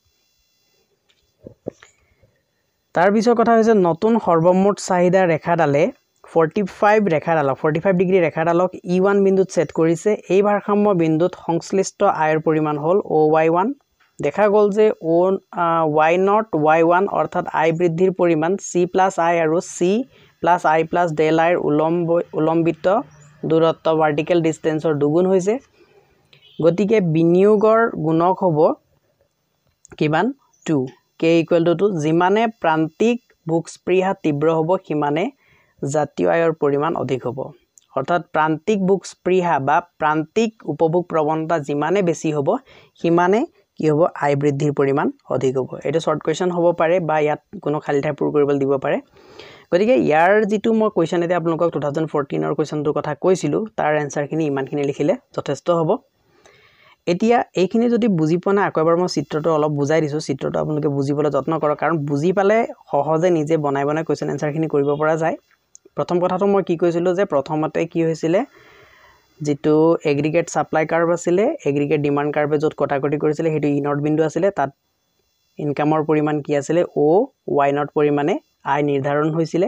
তাৰপিছৰ কথা হৈছে নতুন সৰ্বমুঠ চাহিদা ৰেখাডালে ফৰ্টি ফাইভ ৰেখাডালক ফৰ্টি ফাইভ ডিগ্ৰী ৰেখাডালক ই e ওৱান বিন্দুত ছেট কৰিছে এই ভাৰসাম্য বিন্দুত সংশ্লিষ্ট আয়ৰ পৰিমাণ হ'ল অ' ৱাই ওৱান দেখা গ'ল যে O' Y nought Y one অৰ্থাৎ আই বৃদ্ধিৰ পৰিমাণ চি প্লাছ আই আৰু C plus I plus del আইৰ উলম্ব উলম্বিত দূৰত্ব ভাৰ্টিকেল ডিষ্টেঞ্চৰ দুগুণ হৈছে গতিকে বিনিয়োগৰ গুণক হব কিমান to K equal to to যিমানে প্ৰান্তিক প্ৰান্তিক স্পৃহা তীব্ৰ হব সিমানে জাতীয় আয়ৰ পৰিমাণ অধিক হব অৰ্থাৎ প্ৰান্তিক প্ৰান্তিক স্পৃহা বা প্ৰান্তিক উপভোগ প্ৰৱণতা যিমানে বেছি হব সিমানে কি হব আয় বৃদ্ধিৰ পৰিমাণ অধিক হব এইটো শ্বৰ্ট কুৱেশ্যন হব পাৰে বা ইয়াত কোনো খালি ঠাই পূৰ কৰিবলৈ দিব পাৰে গতিকে ইয়াৰ যিটো মই কুৱেশ্যন এতিয়া আপোনালোকক টু থাউজেণ্ড ফৰ্টিনৰ কুৱেশ্যনটোৰ কথা কৈছিলোঁ তাৰ এনচাৰখিনি ইমানখিনি লিখিলে যথেষ্ট হ'ব এতিয়া এইখিনি যদি বুজি পোৱা নাই আকৌ এবাৰ মই চিত্ৰটো অলপ বুজাই দিছোঁ চিত্ৰটো আপোনালোকে বুজিবলৈ যত্ন কৰক কাৰণ বুজি পালে সহজে নিজে বনাই বনাই কুৱেশ্যন এনচাৰখিনি কৰিব পৰা যায় প্ৰথম কথাটো মই কি কৈছিলোঁ যে প্ৰথমতে কি হৈছিলে যিটো এগ্ৰিগেট ছাপ্লাই কাৰ্ভ আছিলে এগ্ৰিগেট ডিমাণ্ড কাৰ্ভে য'ত কটাকটি কৰিছিলে সেইটো ই e বিন্দু আছিলে তাত ইনকামৰ পৰিমাণ কি আছিলে অ' ৱাই নট পৰিমাণে আয় নিৰ্ধাৰণ হৈছিলে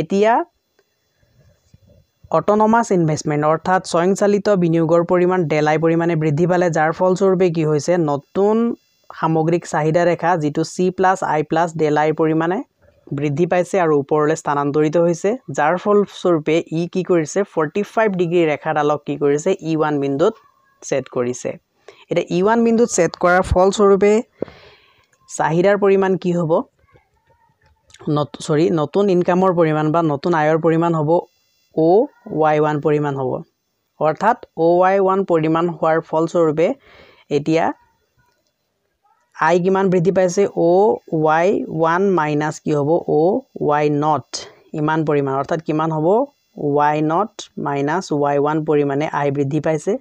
এতিয়া অট'নমাছ ইনভেষ্টমেণ্ট অৰ্থাৎ স্বয়ংচালিত বিনিয়োগৰ পৰিমাণ ডেলাই পৰিমাণে বৃদ্ধি পালে যাৰ ফলস্বৰূপে কি হৈছে নতুন সামগ্ৰিক চাহিদা ৰেখা যিটো চি প্লাছ আই প্লাছ ডেলাইৰ পৰিমাণে বৃদ্ধি পাইছে আৰু ওপৰলৈ স্থানান্তৰিত হৈছে যাৰ ফলস্বৰূপে ই কি কৰিছে ফৰ্টি ফাইভ ডিগ্ৰী ৰেখাডালক কি কৰিছে ই e ওৱান বিন্দুত ছেট কৰিছে এতিয়া ই e ওৱান বিন্দুত ছেট কৰাৰ ফলস্বৰূপে চাহিদাৰ পৰিমাণ কি হ'ব নত চৰি নতুন ইনকামৰ পৰিমাণ বা নতুন আয়ৰ পৰিমাণ হ'ব অ' ৱাই ওৱান পৰিমাণ হ'ব অৰ্থাৎ অ' ৱাই ওৱান পৰিমাণ হোৱাৰ ফলস্বৰূপে এতিয়া আই কিমান বৃদ্ধি পাইছে অ' ৱাই ওৱান মাইনাছ কি হ'ব অ' ৱাই নট ইমান পৰিমাণ অৰ্থাৎ কিমান হ'ব Y nought minus Y one পৰিমাণে আই বৃদ্ধি পাইছে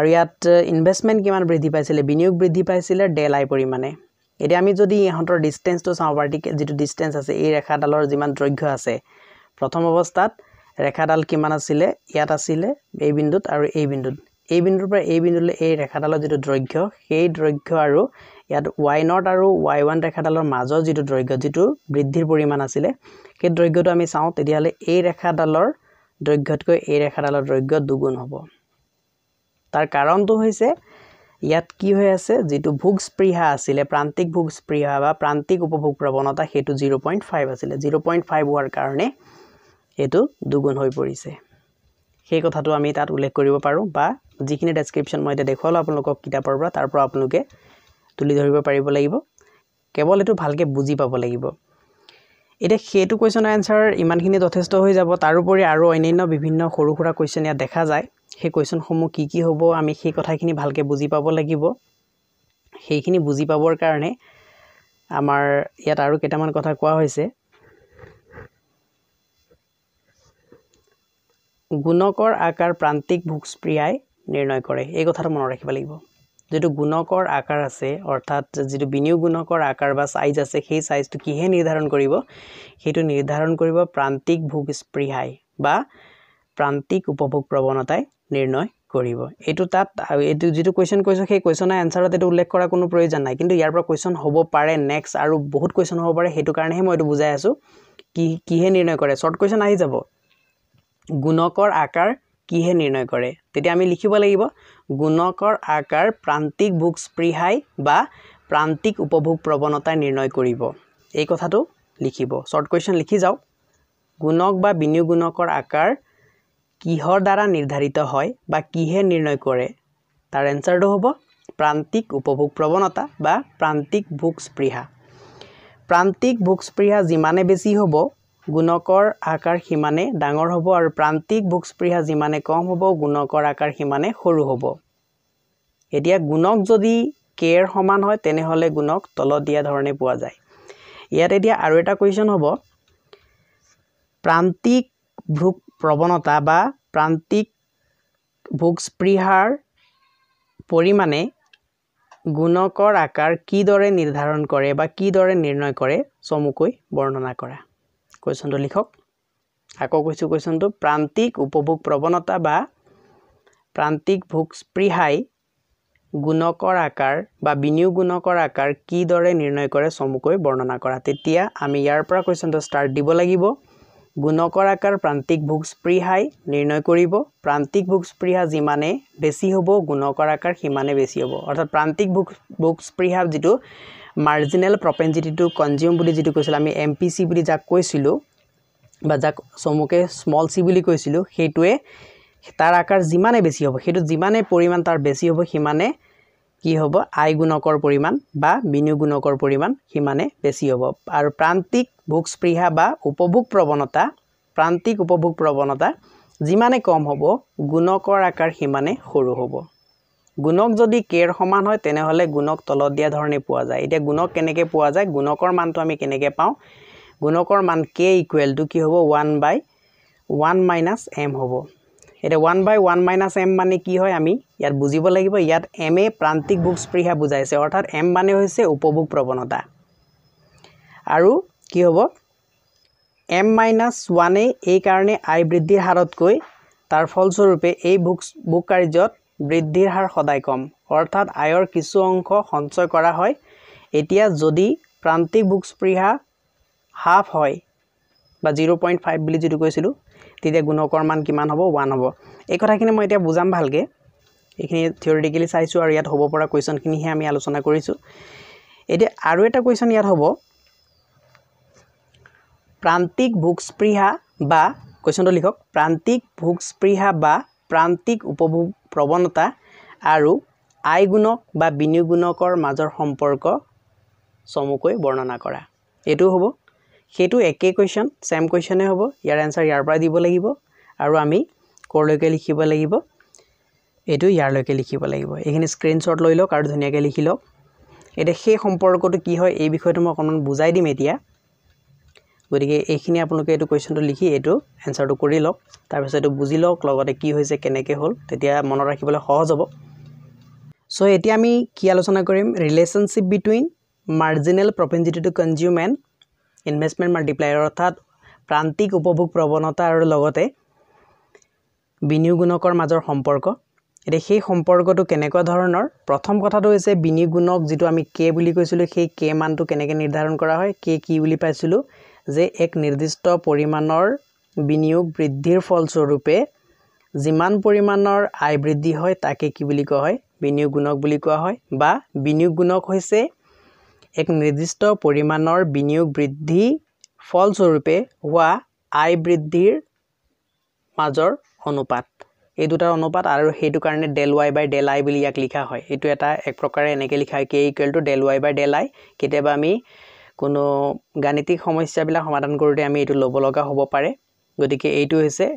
আৰু ইয়াত ইনভেষ্টমেণ্ট কিমান বৃদ্ধি পাইছিলে বিনিয়োগ বৃদ্ধি পাইছিলে ডেল আই পৰিমাণে এতিয়া আমি যদি ইহঁতৰ ডিষ্টেঞ্চটো চাওঁ ভাৰ্টিকেল যিটো ডিষ্টেঞ্চ আছে এই ৰেখাডালৰ যিমান দৈৰ্ঘ্য আছে প্ৰথম অৱস্থাত ৰেখাডাল কিমান আছিলে ইয়াত আছিলে এই বিন্দুত আৰু এই বিন্দুত এই বিন্দুৰ পৰা এই বিন্দুলৈ এই ৰেখাডালৰ যিটো দৈৰ্ঘ্য সেই দৈৰ্ঘ্য আৰু ইয়াত ৱাই নট আৰু ৱাই ওৱান ৰেখাডালৰ মাজৰ যিটো দৈৰ্ঘ্য যিটো বৃদ্ধিৰ পৰিমাণ আছিলে সেই দৈৰ্ঘ্যটো আমি চাওঁ তেতিয়াহ'লে এই ৰেখাডালৰ দৈৰ্ঘ্যতকৈ এই ৰেখাডালৰ দৈৰ্ঘ্য দুগুণ হ'ব তাৰ কাৰণটো হৈছে ইয়াত কি হৈ আছে যিটো ভোগ স্পৃহা আছিলে প্ৰান্তিক ভোগ স্পৃহা বা প্ৰান্তিক উপভোগ প্ৰৱণতা সেইটো জিৰ' পইণ্ট ফাইভ আছিলে জিৰ' পইণ্ট ফাইভ হোৱাৰ কাৰণে এইটো দুগুণ হৈ পৰিছে সেই কথাটো আমি তাত উল্লেখ কৰিব পাৰোঁ বা যিখিনি ডেছক্ৰিপশ্যন মই এতিয়া দেখুৱালোঁ আপোনালোকক কিতাপৰ পৰা তাৰ পৰা আপোনালোকে তুলি ধৰিব পাৰিব লাগিব কেৱল এইটো ভালকৈ বুজি পাব লাগিব এতিয়া সেইটো কুৱেশ্যনৰ এনচাৰ ইমানখিনি যথেষ্ট হৈ যাব তাৰোপৰি আৰু অন্যান্য বিভিন্ন সৰু সুৰা কুৱেশ্যন ইয়াত দেখা যায় সেই কুৱেশ্যনসমূহ কি কি হ'ব আমি সেই কথাখিনি ভালকৈ বুজি পাব লাগিব সেইখিনি বুজি পাবৰ কাৰণে আমাৰ ইয়াত আৰু কেইটামান কথা কোৱা হৈছে গুণকৰ আকাৰ প্ৰান্তিক ভোগস্প্ৰিয়াই নিৰ্ণয় কৰে এই কথাটো মনত ৰাখিব লাগিব যিটো গুণকৰ আকাৰ আছে অৰ্থাৎ যিটো বিনিয়োগ গুণকৰ আকাৰ বা চাইজ আছে সেই চাইজটো কিহে নিৰ্ধাৰণ কৰিব সেইটো নিৰ্ধাৰণ কৰিব প্ৰান্তিক ভোগ ভোগস্প্ৰিয়াই বা প্ৰান্তিক উপভোগ প্ৰৱণতাই নিৰ্ণয় কৰিব এইটো তাত এইটো যিটো কুৱেশ্যন কৈছোঁ সেই কুৱেশ্যনৰ এনচাৰত এইটো উল্লেখ কৰাৰ কোনো প্ৰয়োজন নাই কিন্তু ইয়াৰ পৰা কুৱেশ্যন হ'ব পাৰে নেক্সট আৰু বহুত কুৱেশ্যন হ'ব পাৰে সেইটো কাৰণেহে মই এইটো বুজাই আছোঁ কি কিহে নিৰ্ণয় কৰে শ্বৰ্ট কুৱেশ্যন আহি যাব গুণকৰ আকাৰ কিহে নিৰ্ণয় কৰে তেতিয়া আমি লিখিব লাগিব গুণকৰ আকাৰ প্ৰান্তিক ভোগ স্পৃহাই বা প্ৰান্তিক উপভোগ প্ৰৱণতাই নিৰ্ণয় কৰিব এই কথাটো লিখিব শ্বৰ্ট কুৱেশ্যন লিখি যাওক গুণক বা বিনিয়োগ গুণকৰ আকাৰ কিহৰ দ্বাৰা নিৰ্ধাৰিত হয় বা কিহে নিৰ্ণয় কৰে তাৰ এনচাৰটো হ'ব প্ৰান্তিক উপভোগ প্ৰৱণতা বা প্ৰান্তিক ভোগ স্পৃহা প্ৰান্তিক ভোগ স্পৃহা যিমানে বেছি হ'ব গুণকৰ আকাৰ সিমানে ডাঙৰ হ'ব আৰু প্ৰান্তিক ভোগ স্পৃহা যিমানে কম হ'ব গুণকৰ আকাৰ সিমানে সৰু হ'ব এতিয়া গুণক যদি কেৰ সমান হয় তেনেহ'লে গুণক তলত দিয়া ধৰণে পোৱা যায় ইয়াত এতিয়া আৰু এটা কুৱেশ্যন হ'ব প্ৰান্তিক ভোগ প্ৰৱণতা বা প্ৰান্তিক ভোগস্পৃহাৰ পৰিমাণে গুণকৰ আকাৰ কিদৰে নিৰ্ধাৰণ কৰে বা কিদৰে নিৰ্ণয় কৰে চমুকৈ বৰ্ণনা কৰা কুৱেশ্যনটো লিখক আকৌ কৈছোঁ কুৱেশ্যনটো প্ৰান্তিক উপভোগ প্ৰৱণতা বা প্ৰান্তিক ভোগ স্পৃহাই গুণকৰ আকাৰ বা বিনিয়োগ গুণকৰ আকাৰ কিদৰে নিৰ্ণয় কৰে চমুকৈ বৰ্ণনা কৰা তেতিয়া আমি ইয়াৰ পৰা কুৱেশ্যনটো ষ্টাৰ্ট দিব লাগিব গুণকৰ আকাৰ প্ৰান্তিক ভোগ স্পৃহাই নিৰ্ণয় কৰিব প্ৰান্তিক ভোগ স্পৃহা যিমানে বেছি হ'ব গুণকৰ আকাৰ সিমানে বেছি হ'ব অৰ্থাৎ প্ৰান্তিক ভোগ ভোগ স্পৃহা যিটো মাৰ্জিনেল প্ৰপেঞ্জিটিটো কনজিউম বুলি যিটো কৈছিলোঁ আমি এম পি চি বুলি যাক কৈছিলোঁ বা যাক চমুকে স্মল চি বুলি কৈছিলোঁ সেইটোৱে তাৰ আকাৰ যিমানে বেছি হ'ব সেইটো যিমানে পৰিমাণ তাৰ বেছি হ'ব সিমানে কি হ'ব আই গুণকৰ পৰিমাণ বা বিনিয়োগুণকৰ পৰিমাণ সিমানে বেছি হ'ব আৰু প্ৰান্তিক ভোগস্পৃহা বা উপভোগ প্ৰৱণতা প্ৰান্তিক উপভোগ প্ৰৱণতা যিমানে কম হ'ব গুণকৰ আকাৰ সিমানে সৰু হ'ব গুণক যদি কেৰ সমান হয় তেনেহ'লে গুণক তলত দিয়া ধৰণে পোৱা যায় এতিয়া গুণক কেনেকৈ পোৱা যায় গুণকৰ মানটো আমি কেনেকৈ পাওঁ গুণকৰ মান কে ইকুৱেলটো কি হ'ব one by one minus M হ'ব এতিয়া one by one minus M মানে কি হয় আমি ইয়াত বুজিব লাগিব ইয়াত এম এ প্ৰান্তিক বুক স্পৃহা বুজাইছে অৰ্থাৎ এম মানে হৈছে উপভোগ প্ৰৱণতা আৰু কি হ'ব এম মাইনাছ ওৱানে এইকাৰণে আয় বৃদ্ধিৰ হাৰতকৈ তাৰ ফলস্বৰূপে এই বুক বুক কাৰ্যত বৃদ্ধিৰ হাৰ সদায় কম অৰ্থাৎ আয়ৰ কিছু অংশ সঞ্চয় কৰা হয় এতিয়া যদি প্ৰান্তিক বুক স্পৃহা হাফ হয় বা জিৰ' পইণ্ট ফাইভ বুলি যিটো কৈছিলোঁ তেতিয়া গুণকৰ মান কিমান হ'ব ওৱান হ'ব এই কথাখিনি মই এতিয়া বুজাম ভালকৈ এইখিনি থিয়ৰিটিকেলি চাইছোঁ আৰু ইয়াত হ'ব পৰা কুৱেশ্যনখিনিহে আমি আলোচনা কৰিছোঁ এতিয়া আৰু এটা কুৱেশ্যন ইয়াত হ'ব প্ৰান্তিক ভোগস্পৃহা বা কুৱেশ্যনটো লিখক প্ৰান্তিক ভোগস্পৃহা বা প্ৰান্তিক উপভোগ প্ৰৱণতা আৰু আই গুণক বা বিনিয়োগ গুণকৰ মাজৰ সম্পৰ্ক চমুকৈ বৰ্ণনা কৰা এইটোও হ'ব সেইটো একেই কুৱেশ্যন চেম কুৱেশ্যনে হ'ব ইয়াৰ এনচাৰ ইয়াৰ পৰা দিব লাগিব আৰু আমি ক'ৰলৈকে লিখিব লাগিব এইটো ইয়াৰলৈকে লিখিব লাগিব এইখিনি স্ক্ৰীনশ্বট লৈ লওক আৰু ধুনীয়াকৈ লিখি লওক এতিয়া সেই সম্পৰ্কটো কি হয় এই বিষয়টো মই অকণমান বুজাই দিম এতিয়া গতিকে এইখিনি আপোনালোকে এইটো কুৱেশ্যনটো লিখি এইটো এনচাৰটো কৰি লওক তাৰপিছত এইটো বুজি লওক লগতে কি হৈছে কেনেকৈ হ'ল তেতিয়া মনত ৰাখিবলৈ সহজ হ'ব ছ' এতিয়া আমি কি আলোচনা কৰিম relationship between marginal propensity to consume and investment multiplier অৰ্থাৎ প্ৰান্তিক উপভোগ প্ৰৱণতা আৰু লগতে বিনিয়োগুণকৰ মাজৰ সম্পৰ্ক এতিয়া সেই সম্পৰ্কটো কেনেকুৱা ধৰণৰ প্ৰথম কথাটো হৈছে বিনিয়োগুণক যিটো আমি কে বুলি কৈছিলোঁ সেই কে মানটো কেনেকৈ নিৰ্ধাৰণ কৰা হয় কে কি বুলি পাইছিলোঁ যে এক নিৰ্দিষ্ট পৰিমাণৰ বিনিয়োগ বৃদ্ধিৰ ফলস্বৰূপে যিমান পৰিমাণৰ আয় বৃদ্ধি হয় তাকে কি বুলি কোৱা হয় বিনিয়োগ গুণক বুলি কোৱা হয় বা বিনিয়োগ গুণক হৈছে এক নিৰ্দিষ্ট পৰিমাণৰ বিনিয়োগ বৃদ্ধি ফলস্বৰূপে হোৱা আয় বৃদ্ধিৰ মাজৰ অনুপাত এই দুটাৰ অনুপাত আৰু সেইটো কাৰণে del Y by del I বুলি ইয়াক লিখা হয় এইটো এটা এক প্ৰকাৰে এনেকৈ লিখা হয় K equal to del Y by del I কেতিয়াবা আমি কোনো গাণিতিক সমস্যাবিলাক সমাধান কৰোঁতে আমি এইটো ল'ব লগা হ'ব পাৰে গতিকে এইটো হৈছে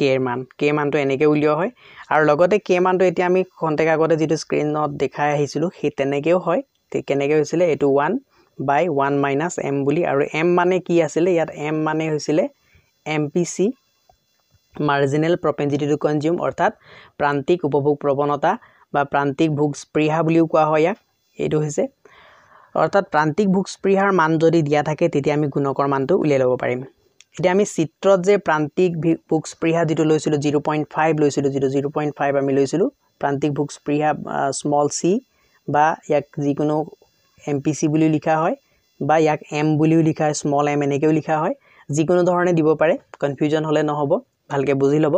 কেৰ মান কে মানটো এনেকৈ উলিওৱা হয় আৰু লগতে কে মানটো এতিয়া আমি খন্তেক আগতে যিটো স্ক্ৰীণত দেখাই আহিছিলোঁ সেই তেনেকৈও হয় ঠিক কেনেকৈ হৈছিলে এইটো one by one minus M বুলি আৰু এম মানে কি আছিলে ইয়াত এম মানে হৈছিলে M P C marginal propensity to consume অৰ্থাৎ প্ৰান্তিক উপভোগ প্ৰৱণতা বা প্ৰান্তিক ভোগ স্পৃহা বুলিও কোৱা হয় ইয়াক এইটো হৈছে অৰ্থাৎ প্ৰান্তিক ভোগ স্পৃহাৰ মান যদি দিয়া থাকে তেতিয়া আমি গুণকৰ মানটো উলিয়াই ল'ব পাৰিম এতিয়া আমি চিত্ৰত যে প্ৰান্তিক ভোগ স্পৃহা যিটো লৈছিলোঁ জিৰ' পইণ্ট ফাইভ লৈছিলোঁ যিটো জিৰ' পইণ্ট ফাইভ আমি লৈছিলোঁ প্ৰান্তিক ভোগ স্পৃহা স্মল চি বা ইয়াক যিকোনো এম পি চি বুলিও লিখা হয় বা ইয়াক এম বুলিও লিখা হয় স্মল এম এনেকৈও লিখা হয় যিকোনো ধৰণে দিব পাৰে কনফিউজন হ'লে নহ'ব ভালকৈ বুজি ল'ব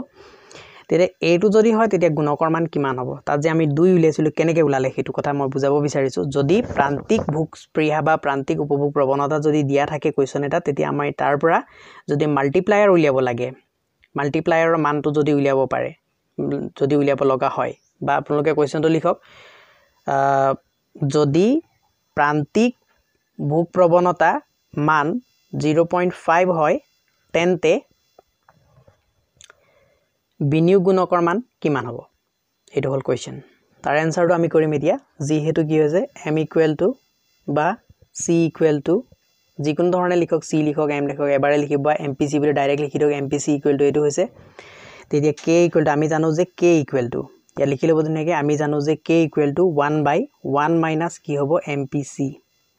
তেতিয়া এইটো যদি হয় তেতিয়া গুণকৰ মান কিমান হ'ব তাত যে আমি দুই উলিয়াইছিলোঁ কেনেকৈ ওলালে সেইটো কথা মই বুজাব বিচাৰিছোঁ যদি প্ৰান্তিক ভোগ স্পৃহা বা প্ৰান্তিক উপভোগ প্ৰৱণতা যদি দিয়া থাকে কুৱেশ্যন এটা তেতিয়া আমাৰ তাৰ পৰা যদি মাল্টিপ্লায়াৰ উলিয়াব লাগে মাল্টিপ্লায়াৰৰ মানটো যদি উলিয়াব পাৰে যদি উলিয়াব লগা হয় বা আপোনালোকে কুৱেশ্যনটো লিখক যদি প্ৰান্তিক ভোগ প্ৰৱণতা মান জিৰ' পইণ্ট ফাইভ হয় তেন্তে বিনিয়োগ গুণকৰ মান কিমান হ'ব এইটো হ'ল কুৱেশ্যন তাৰ এনচাৰটো আমি কৰিম এতিয়া যিহেতু কি হৈছে এম ইকুৱেল টু বা চি ইকুৱেল টু যিকোনো ধৰণে লিখক চি লিখক এম লিখক এবাৰে লিখিব বা এম পি চি বুলি ডাইৰেক্ট লিখি দিয়ক M P C equal to এইটো হৈছে তেতিয়া কে ইকুৱেল টু আমি জানো যে কে ইকুৱেল টু ইয়াত লিখি ল'ব ধুনীয়াকৈ আমি জানো যে K equal to one by one minus কি হ'ব এম পি চি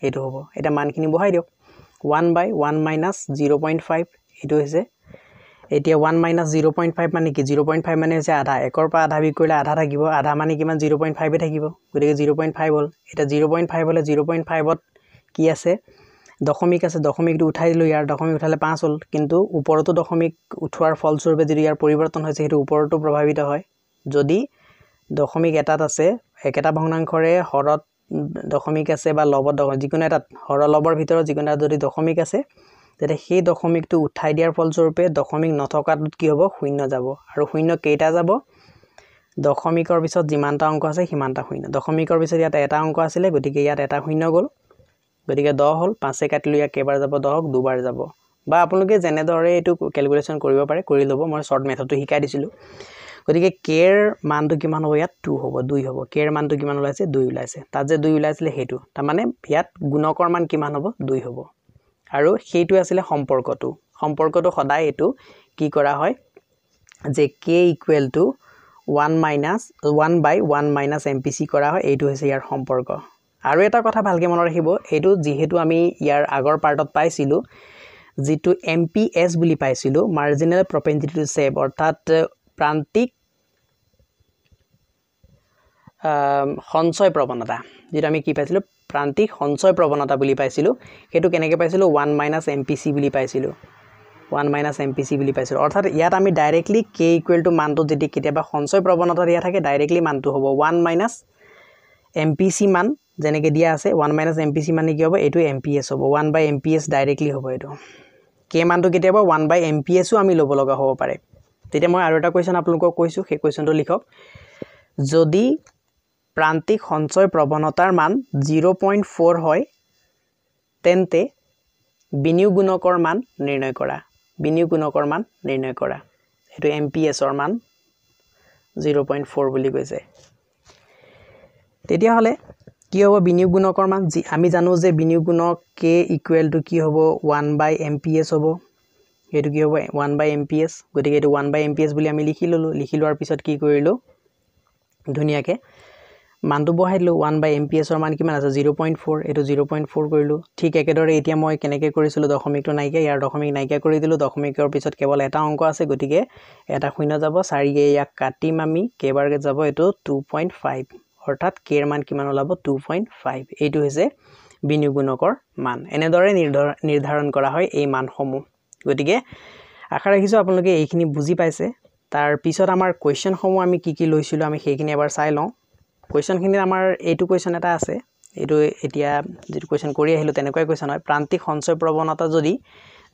এইটো হ'ব এতিয়া মানখিনি বহাই দিয়ক one by one minus zero' point five এইটো হৈছে এতিয়া one minus zero' point five মানে কি জিৰ' পইণ্ট ফাইভ মানে হৈছে আধা একৰ পৰা আধা বিক কৰিলে আধা থাকিব আধা মানে কিমান জিৰ' পইণ্ট ফাইভে থাকিব গতিকে জিৰ' পইণ্ট ফাইভ হ'ল এতিয়া জিৰ' পইণ্ট ফাইভ হ'লে জিৰ' পইণ্ট ফাইভত কি আছে দশমিক আছে দশমিকটো উঠাই দিলোঁ ইয়াৰ দশমিক উঠালে পাঁচ হ'ল কিন্তু ওপৰতো দশমিক উঠোৱাৰ ফলস্বৰূপে যদি ইয়াৰ পৰিৱৰ্তন হৈছে সেইটো ওপৰতো প্ৰভাৱিত হয় যদি দশমিক এটাত আছে একেটা ভগ্নাংশৰে হৰত দশমিক আছে বা লবত যিকোনো এটাত সৰলবৰ ভিতৰত যিকোনো এটা যদি দশমিক আছে তেতিয়া সেই দশমিকটো উঠাই দিয়াৰ ফলস্বৰূপে দশমিক নথকাটোত কি হ'ব শূন্য যাব আৰু শূন্য কেইটা যাব দশমিকৰ পিছত যিমানটা অংক আছে সিমানটা শূন্য দশমিকৰ পিছত ইয়াত এটা অংক আছিলে গতিকে ইয়াত এটা শূন্য গ'ল গতিকে দহ হ'ল পাঁচে কাটিলোঁ ইয়াক কেইবাৰ যাব দহক দুবাৰ যাব বা আপোনালোকে যেনেদৰে এইটো কেলকুলেশ্যন কৰিব পাৰে কৰি ল'ব মই শ্বৰ্ট মেথডটো শিকাই দিছিলোঁ গতিকে কেৰ মানটো কিমান হ'ব ইয়াত টু হ'ব দুই হ'ব কেৰ মানটো কিমান ওলাইছে দুই ওলাইছে তাত যে দুই ওলাইছিলে সেইটো তাৰমানে ইয়াত গুণকৰ মান কিমান হ'ব দুই হ'ব আৰু সেইটো আছিলে সম্পৰ্কটো সম্পৰ্কটো সদায় এইটো কি কৰা হয় যে K equal to one minus one by one minus M P C কৰা হয় এইটো হৈছে ইয়াৰ সম্পৰ্ক আৰু এটা কথা ভালকৈ মনত ৰাখিব এইটো যিহেতু আমি ইয়াৰ আগৰ পাৰ্টত পাইছিলোঁ যিটো এম পি এছ বুলি পাইছিলোঁ মাৰ্জিনেল প্ৰপেঞ্চিটি টু ছেভ অৰ্থাৎ প্ৰান্তিক সঞ্চয় প্ৰৱণতা যিটো আমি কি পাইছিলোঁ প্ৰান্তিক সঞ্চয় প্ৰৱণতা বুলি পাইছিলোঁ সেইটো কেনেকৈ পাইছিলোঁ one minus M P C বুলি পাইছিলোঁ one minus M P C বুলি পাইছিলোঁ অৰ্থাৎ ইয়াত আমি ডাইৰেক্টলি কে ইকুৱেল টু মানটো যদি কেতিয়াবা সঞ্চয় প্ৰৱণতা দিয়া থাকে ডাইৰেক্টলি মানটো হ'ব one minus M P C মান যেনেকৈ দিয়া আছে one minus M P C মানে কি হ'ব এইটো এম পি এছ হ'ব one by M P S directly হ'ব এইটো কে মানটো কেতিয়াবা ওৱান বাই এম পি এছো আমি ল'ব লগা হ'ব পাৰে তেতিয়া মই আৰু এটা কুৱেশ্যন আপোনালোকক কৈছোঁ সেই কুৱেশ্যনটো লিখক যদি প্ৰান্তিক সঞ্চয় প্ৰৱণতাৰ মান জিৰ' পইণ্ট ফ'ৰ হয় তেন্তে বিনিয়োগ গুণকৰ মান নিৰ্ণয় কৰা বিনিয়োগ গুণকৰ মান নিৰ্ণয় কৰা সেইটো এম পি এছৰ মান জিৰ' পইণ্ট ফ'ৰ বুলি কৈছে তেতিয়াহ'লে কি হ'ব বিনিয়োগ গুণকৰ মান যি আমি জানো যে বিনিয়োগ গুণক কে টু কি হ'ব one by M P S হ'ব এইটো কি হ'ব one by M P S গতিকে এইটো one by M P S বুলি আমি লিখি ল'লোঁ লিখি লোৱাৰ পিছত কি কৰিলোঁ ধুনীয়াকৈ মানটো বহাই দিলোঁ ওৱান বাই এম পি এছৰ মান কিমান আছে জিৰ' পইণ্ট ফ'ৰ এইটো জিৰ' পইণ্ট ফ'ৰ কৰিলোঁ ঠিক একেদৰে এতিয়া মই কেনেকৈ কৰিছিলোঁ দশমিকটো নাইকিয়া ইয়াৰ দশমিক নাইকিয়া কৰি দিলোঁ দশমিকৰ পিছত কেৱল এটা অংক আছে গতিকে এটা শূন্য যাব চাৰিয়ে ইয়াক কাটিম আমি কেইবাৰকৈ যাব এইটো টু পইণ্ট ফাইভ অৰ্থাৎ কেৰ মান কিমান ওলাব টু পইণ্ট ফাইভ এইটো হৈছে বিনিয়োগুণকৰ মান এনেদৰে নিৰ্ধাৰণ কৰা হয় এই মানসমূহ গতিকে আশা ৰাখিছোঁ আপোনালোকে এইখিনি বুজি পাইছে তাৰপিছত আমাৰ কুৱেশ্যনসমূহ আমি কি কি লৈছিলোঁ আমি সেইখিনি এবাৰ চাই লওঁ কুৱেশ্যনখিনিত আমাৰ এইটো কুৱেশ্যন এটা আছে এইটো এতিয়া যিটো কুৱেশ্যন কৰি আহিলোঁ তেনেকুৱাই কুৱেশ্যন হয় প্ৰান্তিক সঞ্চয় প্ৰৱণতা যদি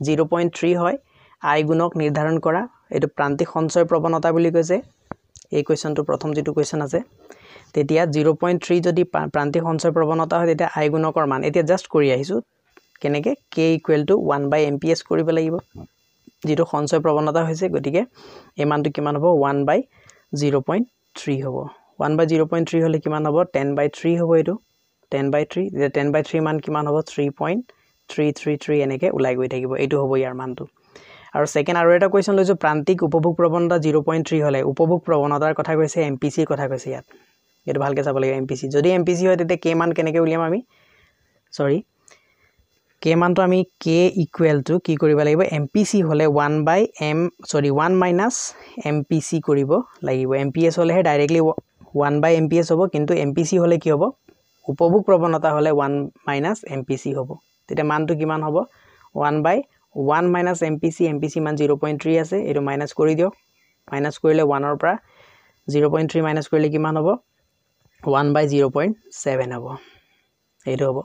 জিৰ' পইণ্ট থ্ৰী হয় আই গুণক নিৰ্ধাৰণ কৰা এইটো প্ৰান্তিক সঞ্চয় প্ৰৱণতা বুলি কৈছে এই কুৱেশ্যনটো প্ৰথম যিটো কুৱেশ্যন আছে তেতিয়া জিৰ' পইণ্ট থ্ৰী যদি প্ৰান্তিক সঞ্চয় প্ৰৱণতা হয় তেতিয়া আই গুণকৰ মান এতিয়া জাষ্ট কৰি আহিছোঁ কেনেকৈ K equal to one by M P S কৰিব লাগিব যিটো সঞ্চয় প্ৰৱণতা হৈছে গতিকে এই মানটো কিমান হ'ব one by zero' point three হ'ব one by zero' point three হ'লে কিমান হ'ব টেন বাই থ্ৰী হ'ব এইটো টেন বাই থ্ৰী তেতিয়া টেন বাই থ্ৰী মান কিমান হ'ব three point three three three এনেকৈ ওলাই গৈ থাকিব এইটো হ'ব ইয়াৰ মানটো আৰু ছেকেণ্ড আৰু এটা কুৱেশ্যন লৈছোঁ প্ৰান্তিক উপভোগ প্ৰৱণতা জিৰ' পইণ্ট থ্ৰী হ'লে উপভোগ প্ৰৱণতাৰ কথা কৈছে এম পি চিৰ কথা কৈছে ইয়াত এইটো ভালকৈ চাব লাগিব এম পি চি যদি এম পি চি হয় তেতিয়া কে মান কেনেকৈ উলিয়াম আমি চৰি কে মানটো আমি কে ইকুৱেল টু কি কৰিব লাগিব এম পি চি হ'লে one by M sorry one minus M P C কৰিব লাগিব এম পি এছ হ'লেহে directly one by M P S হ'ব কিন্তু এম পি চি হ'লে কি হ'ব উপভোগ প্ৰৱণতা হ'লে one minus M P C হ'ব তেতিয়া মানটো কিমান হ'ব one by one minus M P C M P C মান জিৰ' পইণ্ট থ্ৰী আছে এইটো মাইনাছ কৰি দিয়ক মাইনাছ কৰিলে ওৱানৰ পৰা জিৰ' পইণ্ট থ্ৰী মাইনাছ কৰিলে কিমান হ'ব one by zero' point seven হ'ব এইটো হ'ব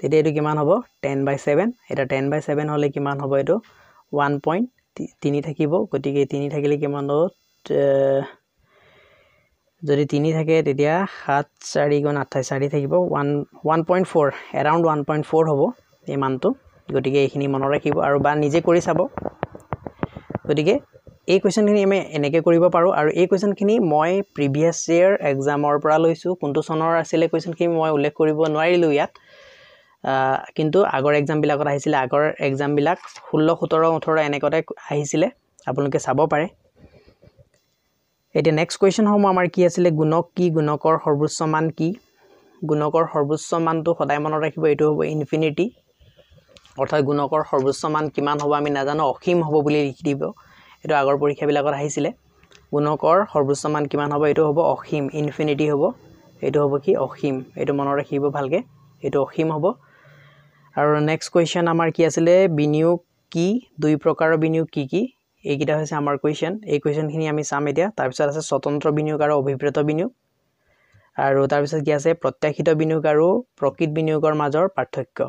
তেতিয়া এইটো কিমান হ'ব টেন বাই ছেভেন এতিয়া টেন বাই ছেভেন হ'লে কিমান হ'ব এইটো ওৱান পইণ্ট তিনি থাকিব গতিকে তিনি থাকিলে কিমান হ'ব যদি তিনি থাকে তেতিয়া সাত চাৰি গুণ আঠাইছ চাৰি থাকিব one one point four around one point four হ'ব এই মানটো গতিকে এইখিনি মনত ৰাখিব আৰু বা নিজে কৰি চাব গতিকে এই কুৱেশ্যনখিনি আমি এনেকৈ কৰিব পাৰোঁ আৰু এই কুৱেশ্যনখিনি মই প্ৰিভিয়াছ ইয়েৰ এক্সামৰ পৰা লৈছোঁ কোনটো চনৰ আছিলে কুৱেশ্যনখিনি মই উল্লেখ কৰিব নোৱাৰিলোঁ ইয়াত কিন্তু আগৰ এক্সামবিলাকত আহিছিলে আগৰ এক্সামবিলাক ষোল্ল সোতৰ ওঠৰ এনেকুৱাতে আহিছিলে আপোনালোকে চাব পাৰে এতিয়া নেক্সট কুৱেশ্যনসমূহ আমাৰ কি আছিলে গুণক কি গুণকৰ সৰ্বোচ্চ মান কি গুণকৰ সৰ্বোচ্চ মানটো সদায় মনত ৰাখিব এইটো হ'ব ইনফিনিটি অৰ্থাৎ গুণকৰ সৰ্বোচ্চ মান কিমান হ'ব আমি নাজানো অসীম হ'ব বুলি লিখি দিব এইটো আগৰ পৰীক্ষাবিলাকত আহিছিলে গুণকৰ সৰ্বোচ্চ মান কিমান হ'ব এইটো হ'ব অসীম ইনফিনিটি হ'ব এইটো হ'ব কি অসীম এইটো মনত ৰাখিব ভালকৈ এইটো অসীম হ'ব আৰু নেক্সট কুৱেশ্যন আমাৰ কি আছিলে বিনিয়োগ কি দুই প্ৰকাৰৰ বিনিয়োগ কি কি এইকেইটা হৈছে আমাৰ কুৱেশ্যন এই কুৱেশ্যনখিনি আমি চাম এতিয়া তাৰপিছত আছে স্বতন্ত্ৰ বিনিয়োগ আৰু অভিপ্ৰেত বিনিয়োগ আৰু তাৰপিছত কি আছে প্ৰত্যাশিত বিনিয়োগ আৰু প্ৰকৃত বিনিয়োগৰ মাজৰ পাৰ্থক্য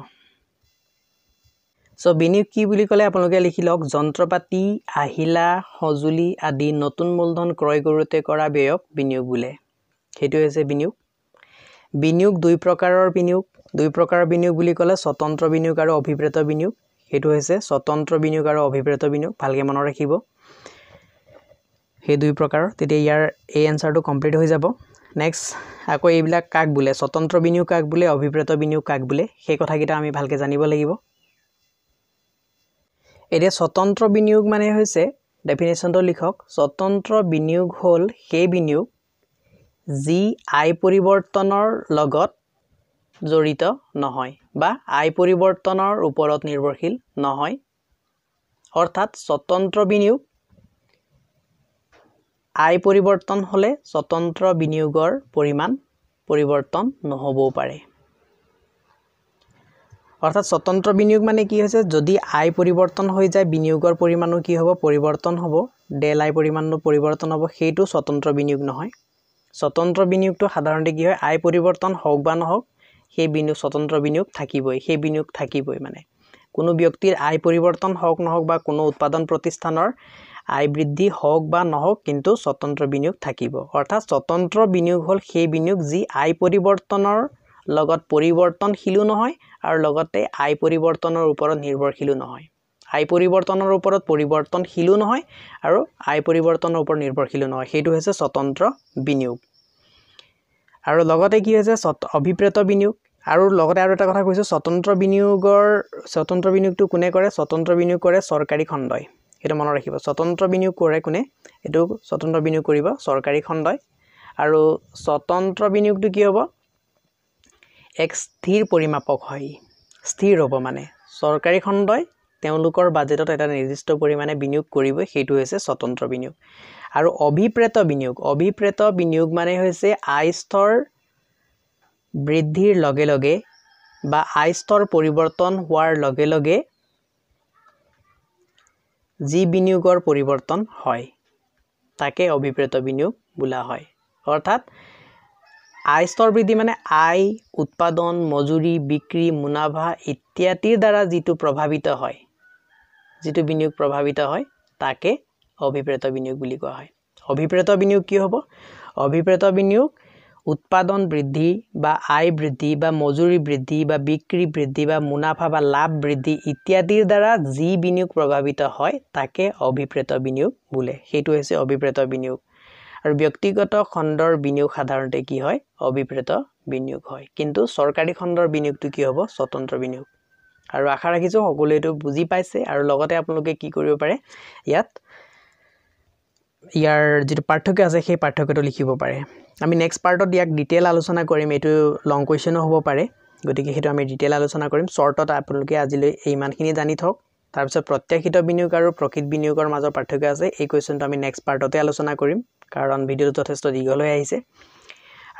চ' বিনিয়োগ কি বুলি ক'লে আপোনালোকে লিখি লওক যন্ত্ৰ পাতি আহিলা সঁজুলি আদি নতুন মূলধন ক্ৰয় কৰোঁতে কৰা ব্যয়ক বিনিয়োগ বোলে সেইটোৱে হৈছে বিনিয়োগ বিনিয়োগ দুই প্ৰকাৰৰ বিনিয়োগ দুই প্ৰকাৰৰ বিনিয়োগ বুলি ক'লে স্বতন্ত্ৰ বিনিয়োগ আৰু অভিপ্ৰেত বিনিয়োগ সেইটো হৈছে স্বতন্ত্ৰ বিনিয়োগ আৰু অভিপ্ৰেত বিনিয়োগ ভালকৈ মনত ৰাখিব সেই দুই প্ৰকাৰৰ তেতিয়া ইয়াৰ এই এনচাৰটো কমপ্লিট হৈ যাব নেক্সট আকৌ এইবিলাক কাক বোলে স্বতন্ত্ৰ বিনিয়োগ কাক বোলে অভিপ্ৰেত বিনিয়োগ কাক বোলে সেই কথাকেইটা আমি ভালকৈ জানিব লাগিব এতিয়া স্বতন্ত্ৰ বিনিয়োগ মানে হৈছে ডেফিনেশ্যনটো লিখক স্বতন্ত্ৰ বিনিয়োগ হ'ল সেই বিনিয়োগ যি আই পৰিৱৰ্তনৰ লগত জড়িত নহয় বা আই পৰিৱৰ্তনৰ ওপৰত নিৰ্ভৰশীল নহয় অৰ্থাৎ স্বতন্ত্ৰ বিনিয়োগ আই পৰিৱৰ্তন হ'লে স্বতন্ত্ৰ বিনিয়োগৰ পৰিমাণ পৰিৱৰ্তন নহ'বও পাৰে অৰ্থাৎ স্বতন্ত্ৰ বিনিয়োগ মানে কি হৈছে যদি আই পৰিৱৰ্তন হৈ যায় বিনিয়োগৰ পৰিমাণো কি হ'ব পৰিৱৰ্তন হ'ব ডেল আই পৰিমাণো পৰিৱৰ্তন হ'ব সেইটো স্বতন্ত্ৰ বিনিয়োগ নহয় স্বতন্ত্ৰ বিনিয়োগটো সাধাৰণতে কি হয় আয় পৰিৱৰ্তন হওক বা নহওক সেই বিনিয়োগ স্বতন্ত্ৰ বিনিয়োগ থাকিবই সেই বিনিয়োগ থাকিবই মানে কোনো ব্যক্তিৰ আয় পৰিৱৰ্তন হওক নহওক বা কোনো উৎপাদন প্ৰতিষ্ঠানৰ আয় বৃদ্ধি হওক বা নহওক কিন্তু স্বতন্ত্ৰ বিনিয়োগ থাকিব অৰ্থাৎ স্বতন্ত্ৰ বিনিয়োগ হ'ল সেই বিনিয়োগ যি আয় পৰিৱৰ্তনৰ লগত পৰিৱৰ্তনশীলো নহয় আৰু লগতে আয় পৰিৱৰ্তনৰ ওপৰত নিৰ্ভৰশীলো নহয় আই পৰিৱৰ্তনৰ ওপৰত পৰিৱৰ্তনশীলো নহয় আৰু আই পৰিৱৰ্তনৰ ওপৰত নিৰ্ভৰশীলো নহয় সেইটো হৈছে স্বতন্ত্ৰ বিনিয়োগ আৰু লগতে কি হৈছে স্বত অভিপ্ৰেত বিনিয়োগ আৰু লগতে আৰু এটা কথা কৈছোঁ স্বতন্ত্ৰ বিনিয়োগৰ স্বতন্ত্ৰ বিনিয়োগটো কোনে কৰে স্বতন্ত্ৰ বিনিয়োগ কৰে চৰকাৰী খণ্ডই সেইটো মনত ৰাখিব স্বতন্ত্ৰ বিনিয়োগ কৰে কোনে এইটো স্বতন্ত্ৰ বিনিয়োগ কৰিব চৰকাৰী খণ্ডই আৰু স্বতন্ত্ৰ বিনিয়োগটো কি হ'ব এক স্থিৰ পৰিমাপক হয় স্থিৰ হ'ব মানে চৰকাৰী খণ্ডই তেওঁলোকৰ বাজেটত এটা নিৰ্দিষ্ট পৰিমাণে বিনিয়োগ কৰিব সেইটো হৈছে স্বতন্ত্ৰ বিনিয়োগ আৰু অভিপ্ৰেত বিনিয়োগ অভিপ্ৰেত বিনিয়োগ মানে হৈছে আয় স্তৰ বৃদ্ধিৰ লগে লগে বা আয়স্তৰ পৰিৱৰ্তন হোৱাৰ লগে লগে যি বিনিয়োগৰ পৰিৱৰ্তন হয় তাকে অভিপ্ৰেত বিনিয়োগ বোলা হয় অৰ্থাৎ আয়স্তৰ বৃদ্ধি মানে আয় উৎপাদন মজুৰি বিক্ৰী মুনাফা ইত্যাদিৰ দ্বাৰা যিটো প্ৰভাৱিত হয় যিটো বিনিয়োগ প্ৰভাৱিত হয় তাকে অভিপ্ৰেত বিনিয়োগ বুলি কোৱা হয় অভিপ্ৰেত বিনিয়োগ কি হ'ব অভিপ্ৰেত বিনিয়োগ উৎপাদন বৃদ্ধি বা আয় বৃদ্ধি বা মজুৰি বৃদ্ধি বা বিক্ৰী বৃদ্ধি বা মুনাফা বা লাভ বৃদ্ধি ইত্যাদিৰ দ্বাৰা যি বিনিয়োগ প্ৰভাৱিত হয় তাকে অভিপ্ৰেত বিনিয়োগ বোলে সেইটো হৈছে অভিপ্ৰেত বিনিয়োগ আৰু ব্যক্তিগত খণ্ডৰ বিনিয়োগ সাধাৰণতে কি হয় অভিপ্ৰেত বিনিয়োগ হয় কিন্তু চৰকাৰী খণ্ডৰ বিনিয়োগটো কি হ'ব স্বতন্ত্ৰ বিনিয়োগ আৰু আশা ৰাখিছোঁ সকলোৱে এইটো বুজি পাইছে আৰু লগতে আপোনালোকে কি কৰিব পাৰে ইয়াত ইয়াৰ যিটো পাৰ্থক্য আছে সেই পাৰ্থক্যটো লিখিব পাৰে আমি নেক্সট পাৰ্টত ইয়াক ডিটেইল আলোচনা কৰিম এইটো লং কুৱেশ্যনো হ'ব পাৰে গতিকে সেইটো আমি ডিটেইল আলোচনা কৰিম শ্বৰ্টত আপোনালোকে আজিলৈ ইমানখিনি জানি থওক তাৰপিছত প্ৰত্যাশিত বিনিয়োগ আৰু প্ৰকৃত বিনিয়োগৰ মাজৰ পাৰ্থক্য আছে এই কুৱেশ্যনটো আমি নেক্সট পাৰ্টতে আলোচনা কৰিম কাৰণ ভিডিঅ'টো যথেষ্ট দীঘল হৈ আহিছে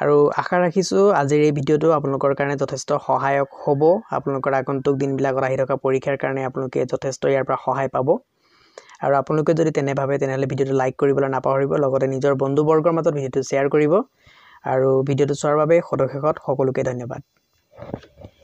আৰু আশা ৰাখিছোঁ আজিৰ এই ভিডিঅ'টো আপোনালোকৰ কাৰণে যথেষ্ট সহায়ক হ'ব আপোনালোকৰ আগন্তুক দিনবিলাকত আহি থকা পৰীক্ষাৰ কাৰণে আপোনালোকে যথেষ্ট ইয়াৰ পৰা সহায় পাব আৰু আপোনালোকে যদি তেনেভাৱে তেনেহ'লে ভিডিঅ'টো লাইক কৰিবলৈ নাপাহৰিব লগতে নিজৰ বন্ধুবৰ্গৰ মাজত ভিডিঅ'টো শ্বেয়াৰ কৰিব আৰু ভিডিঅ'টো চোৱাৰ বাবে সদশেষত সকলোকে ধন্যবাদ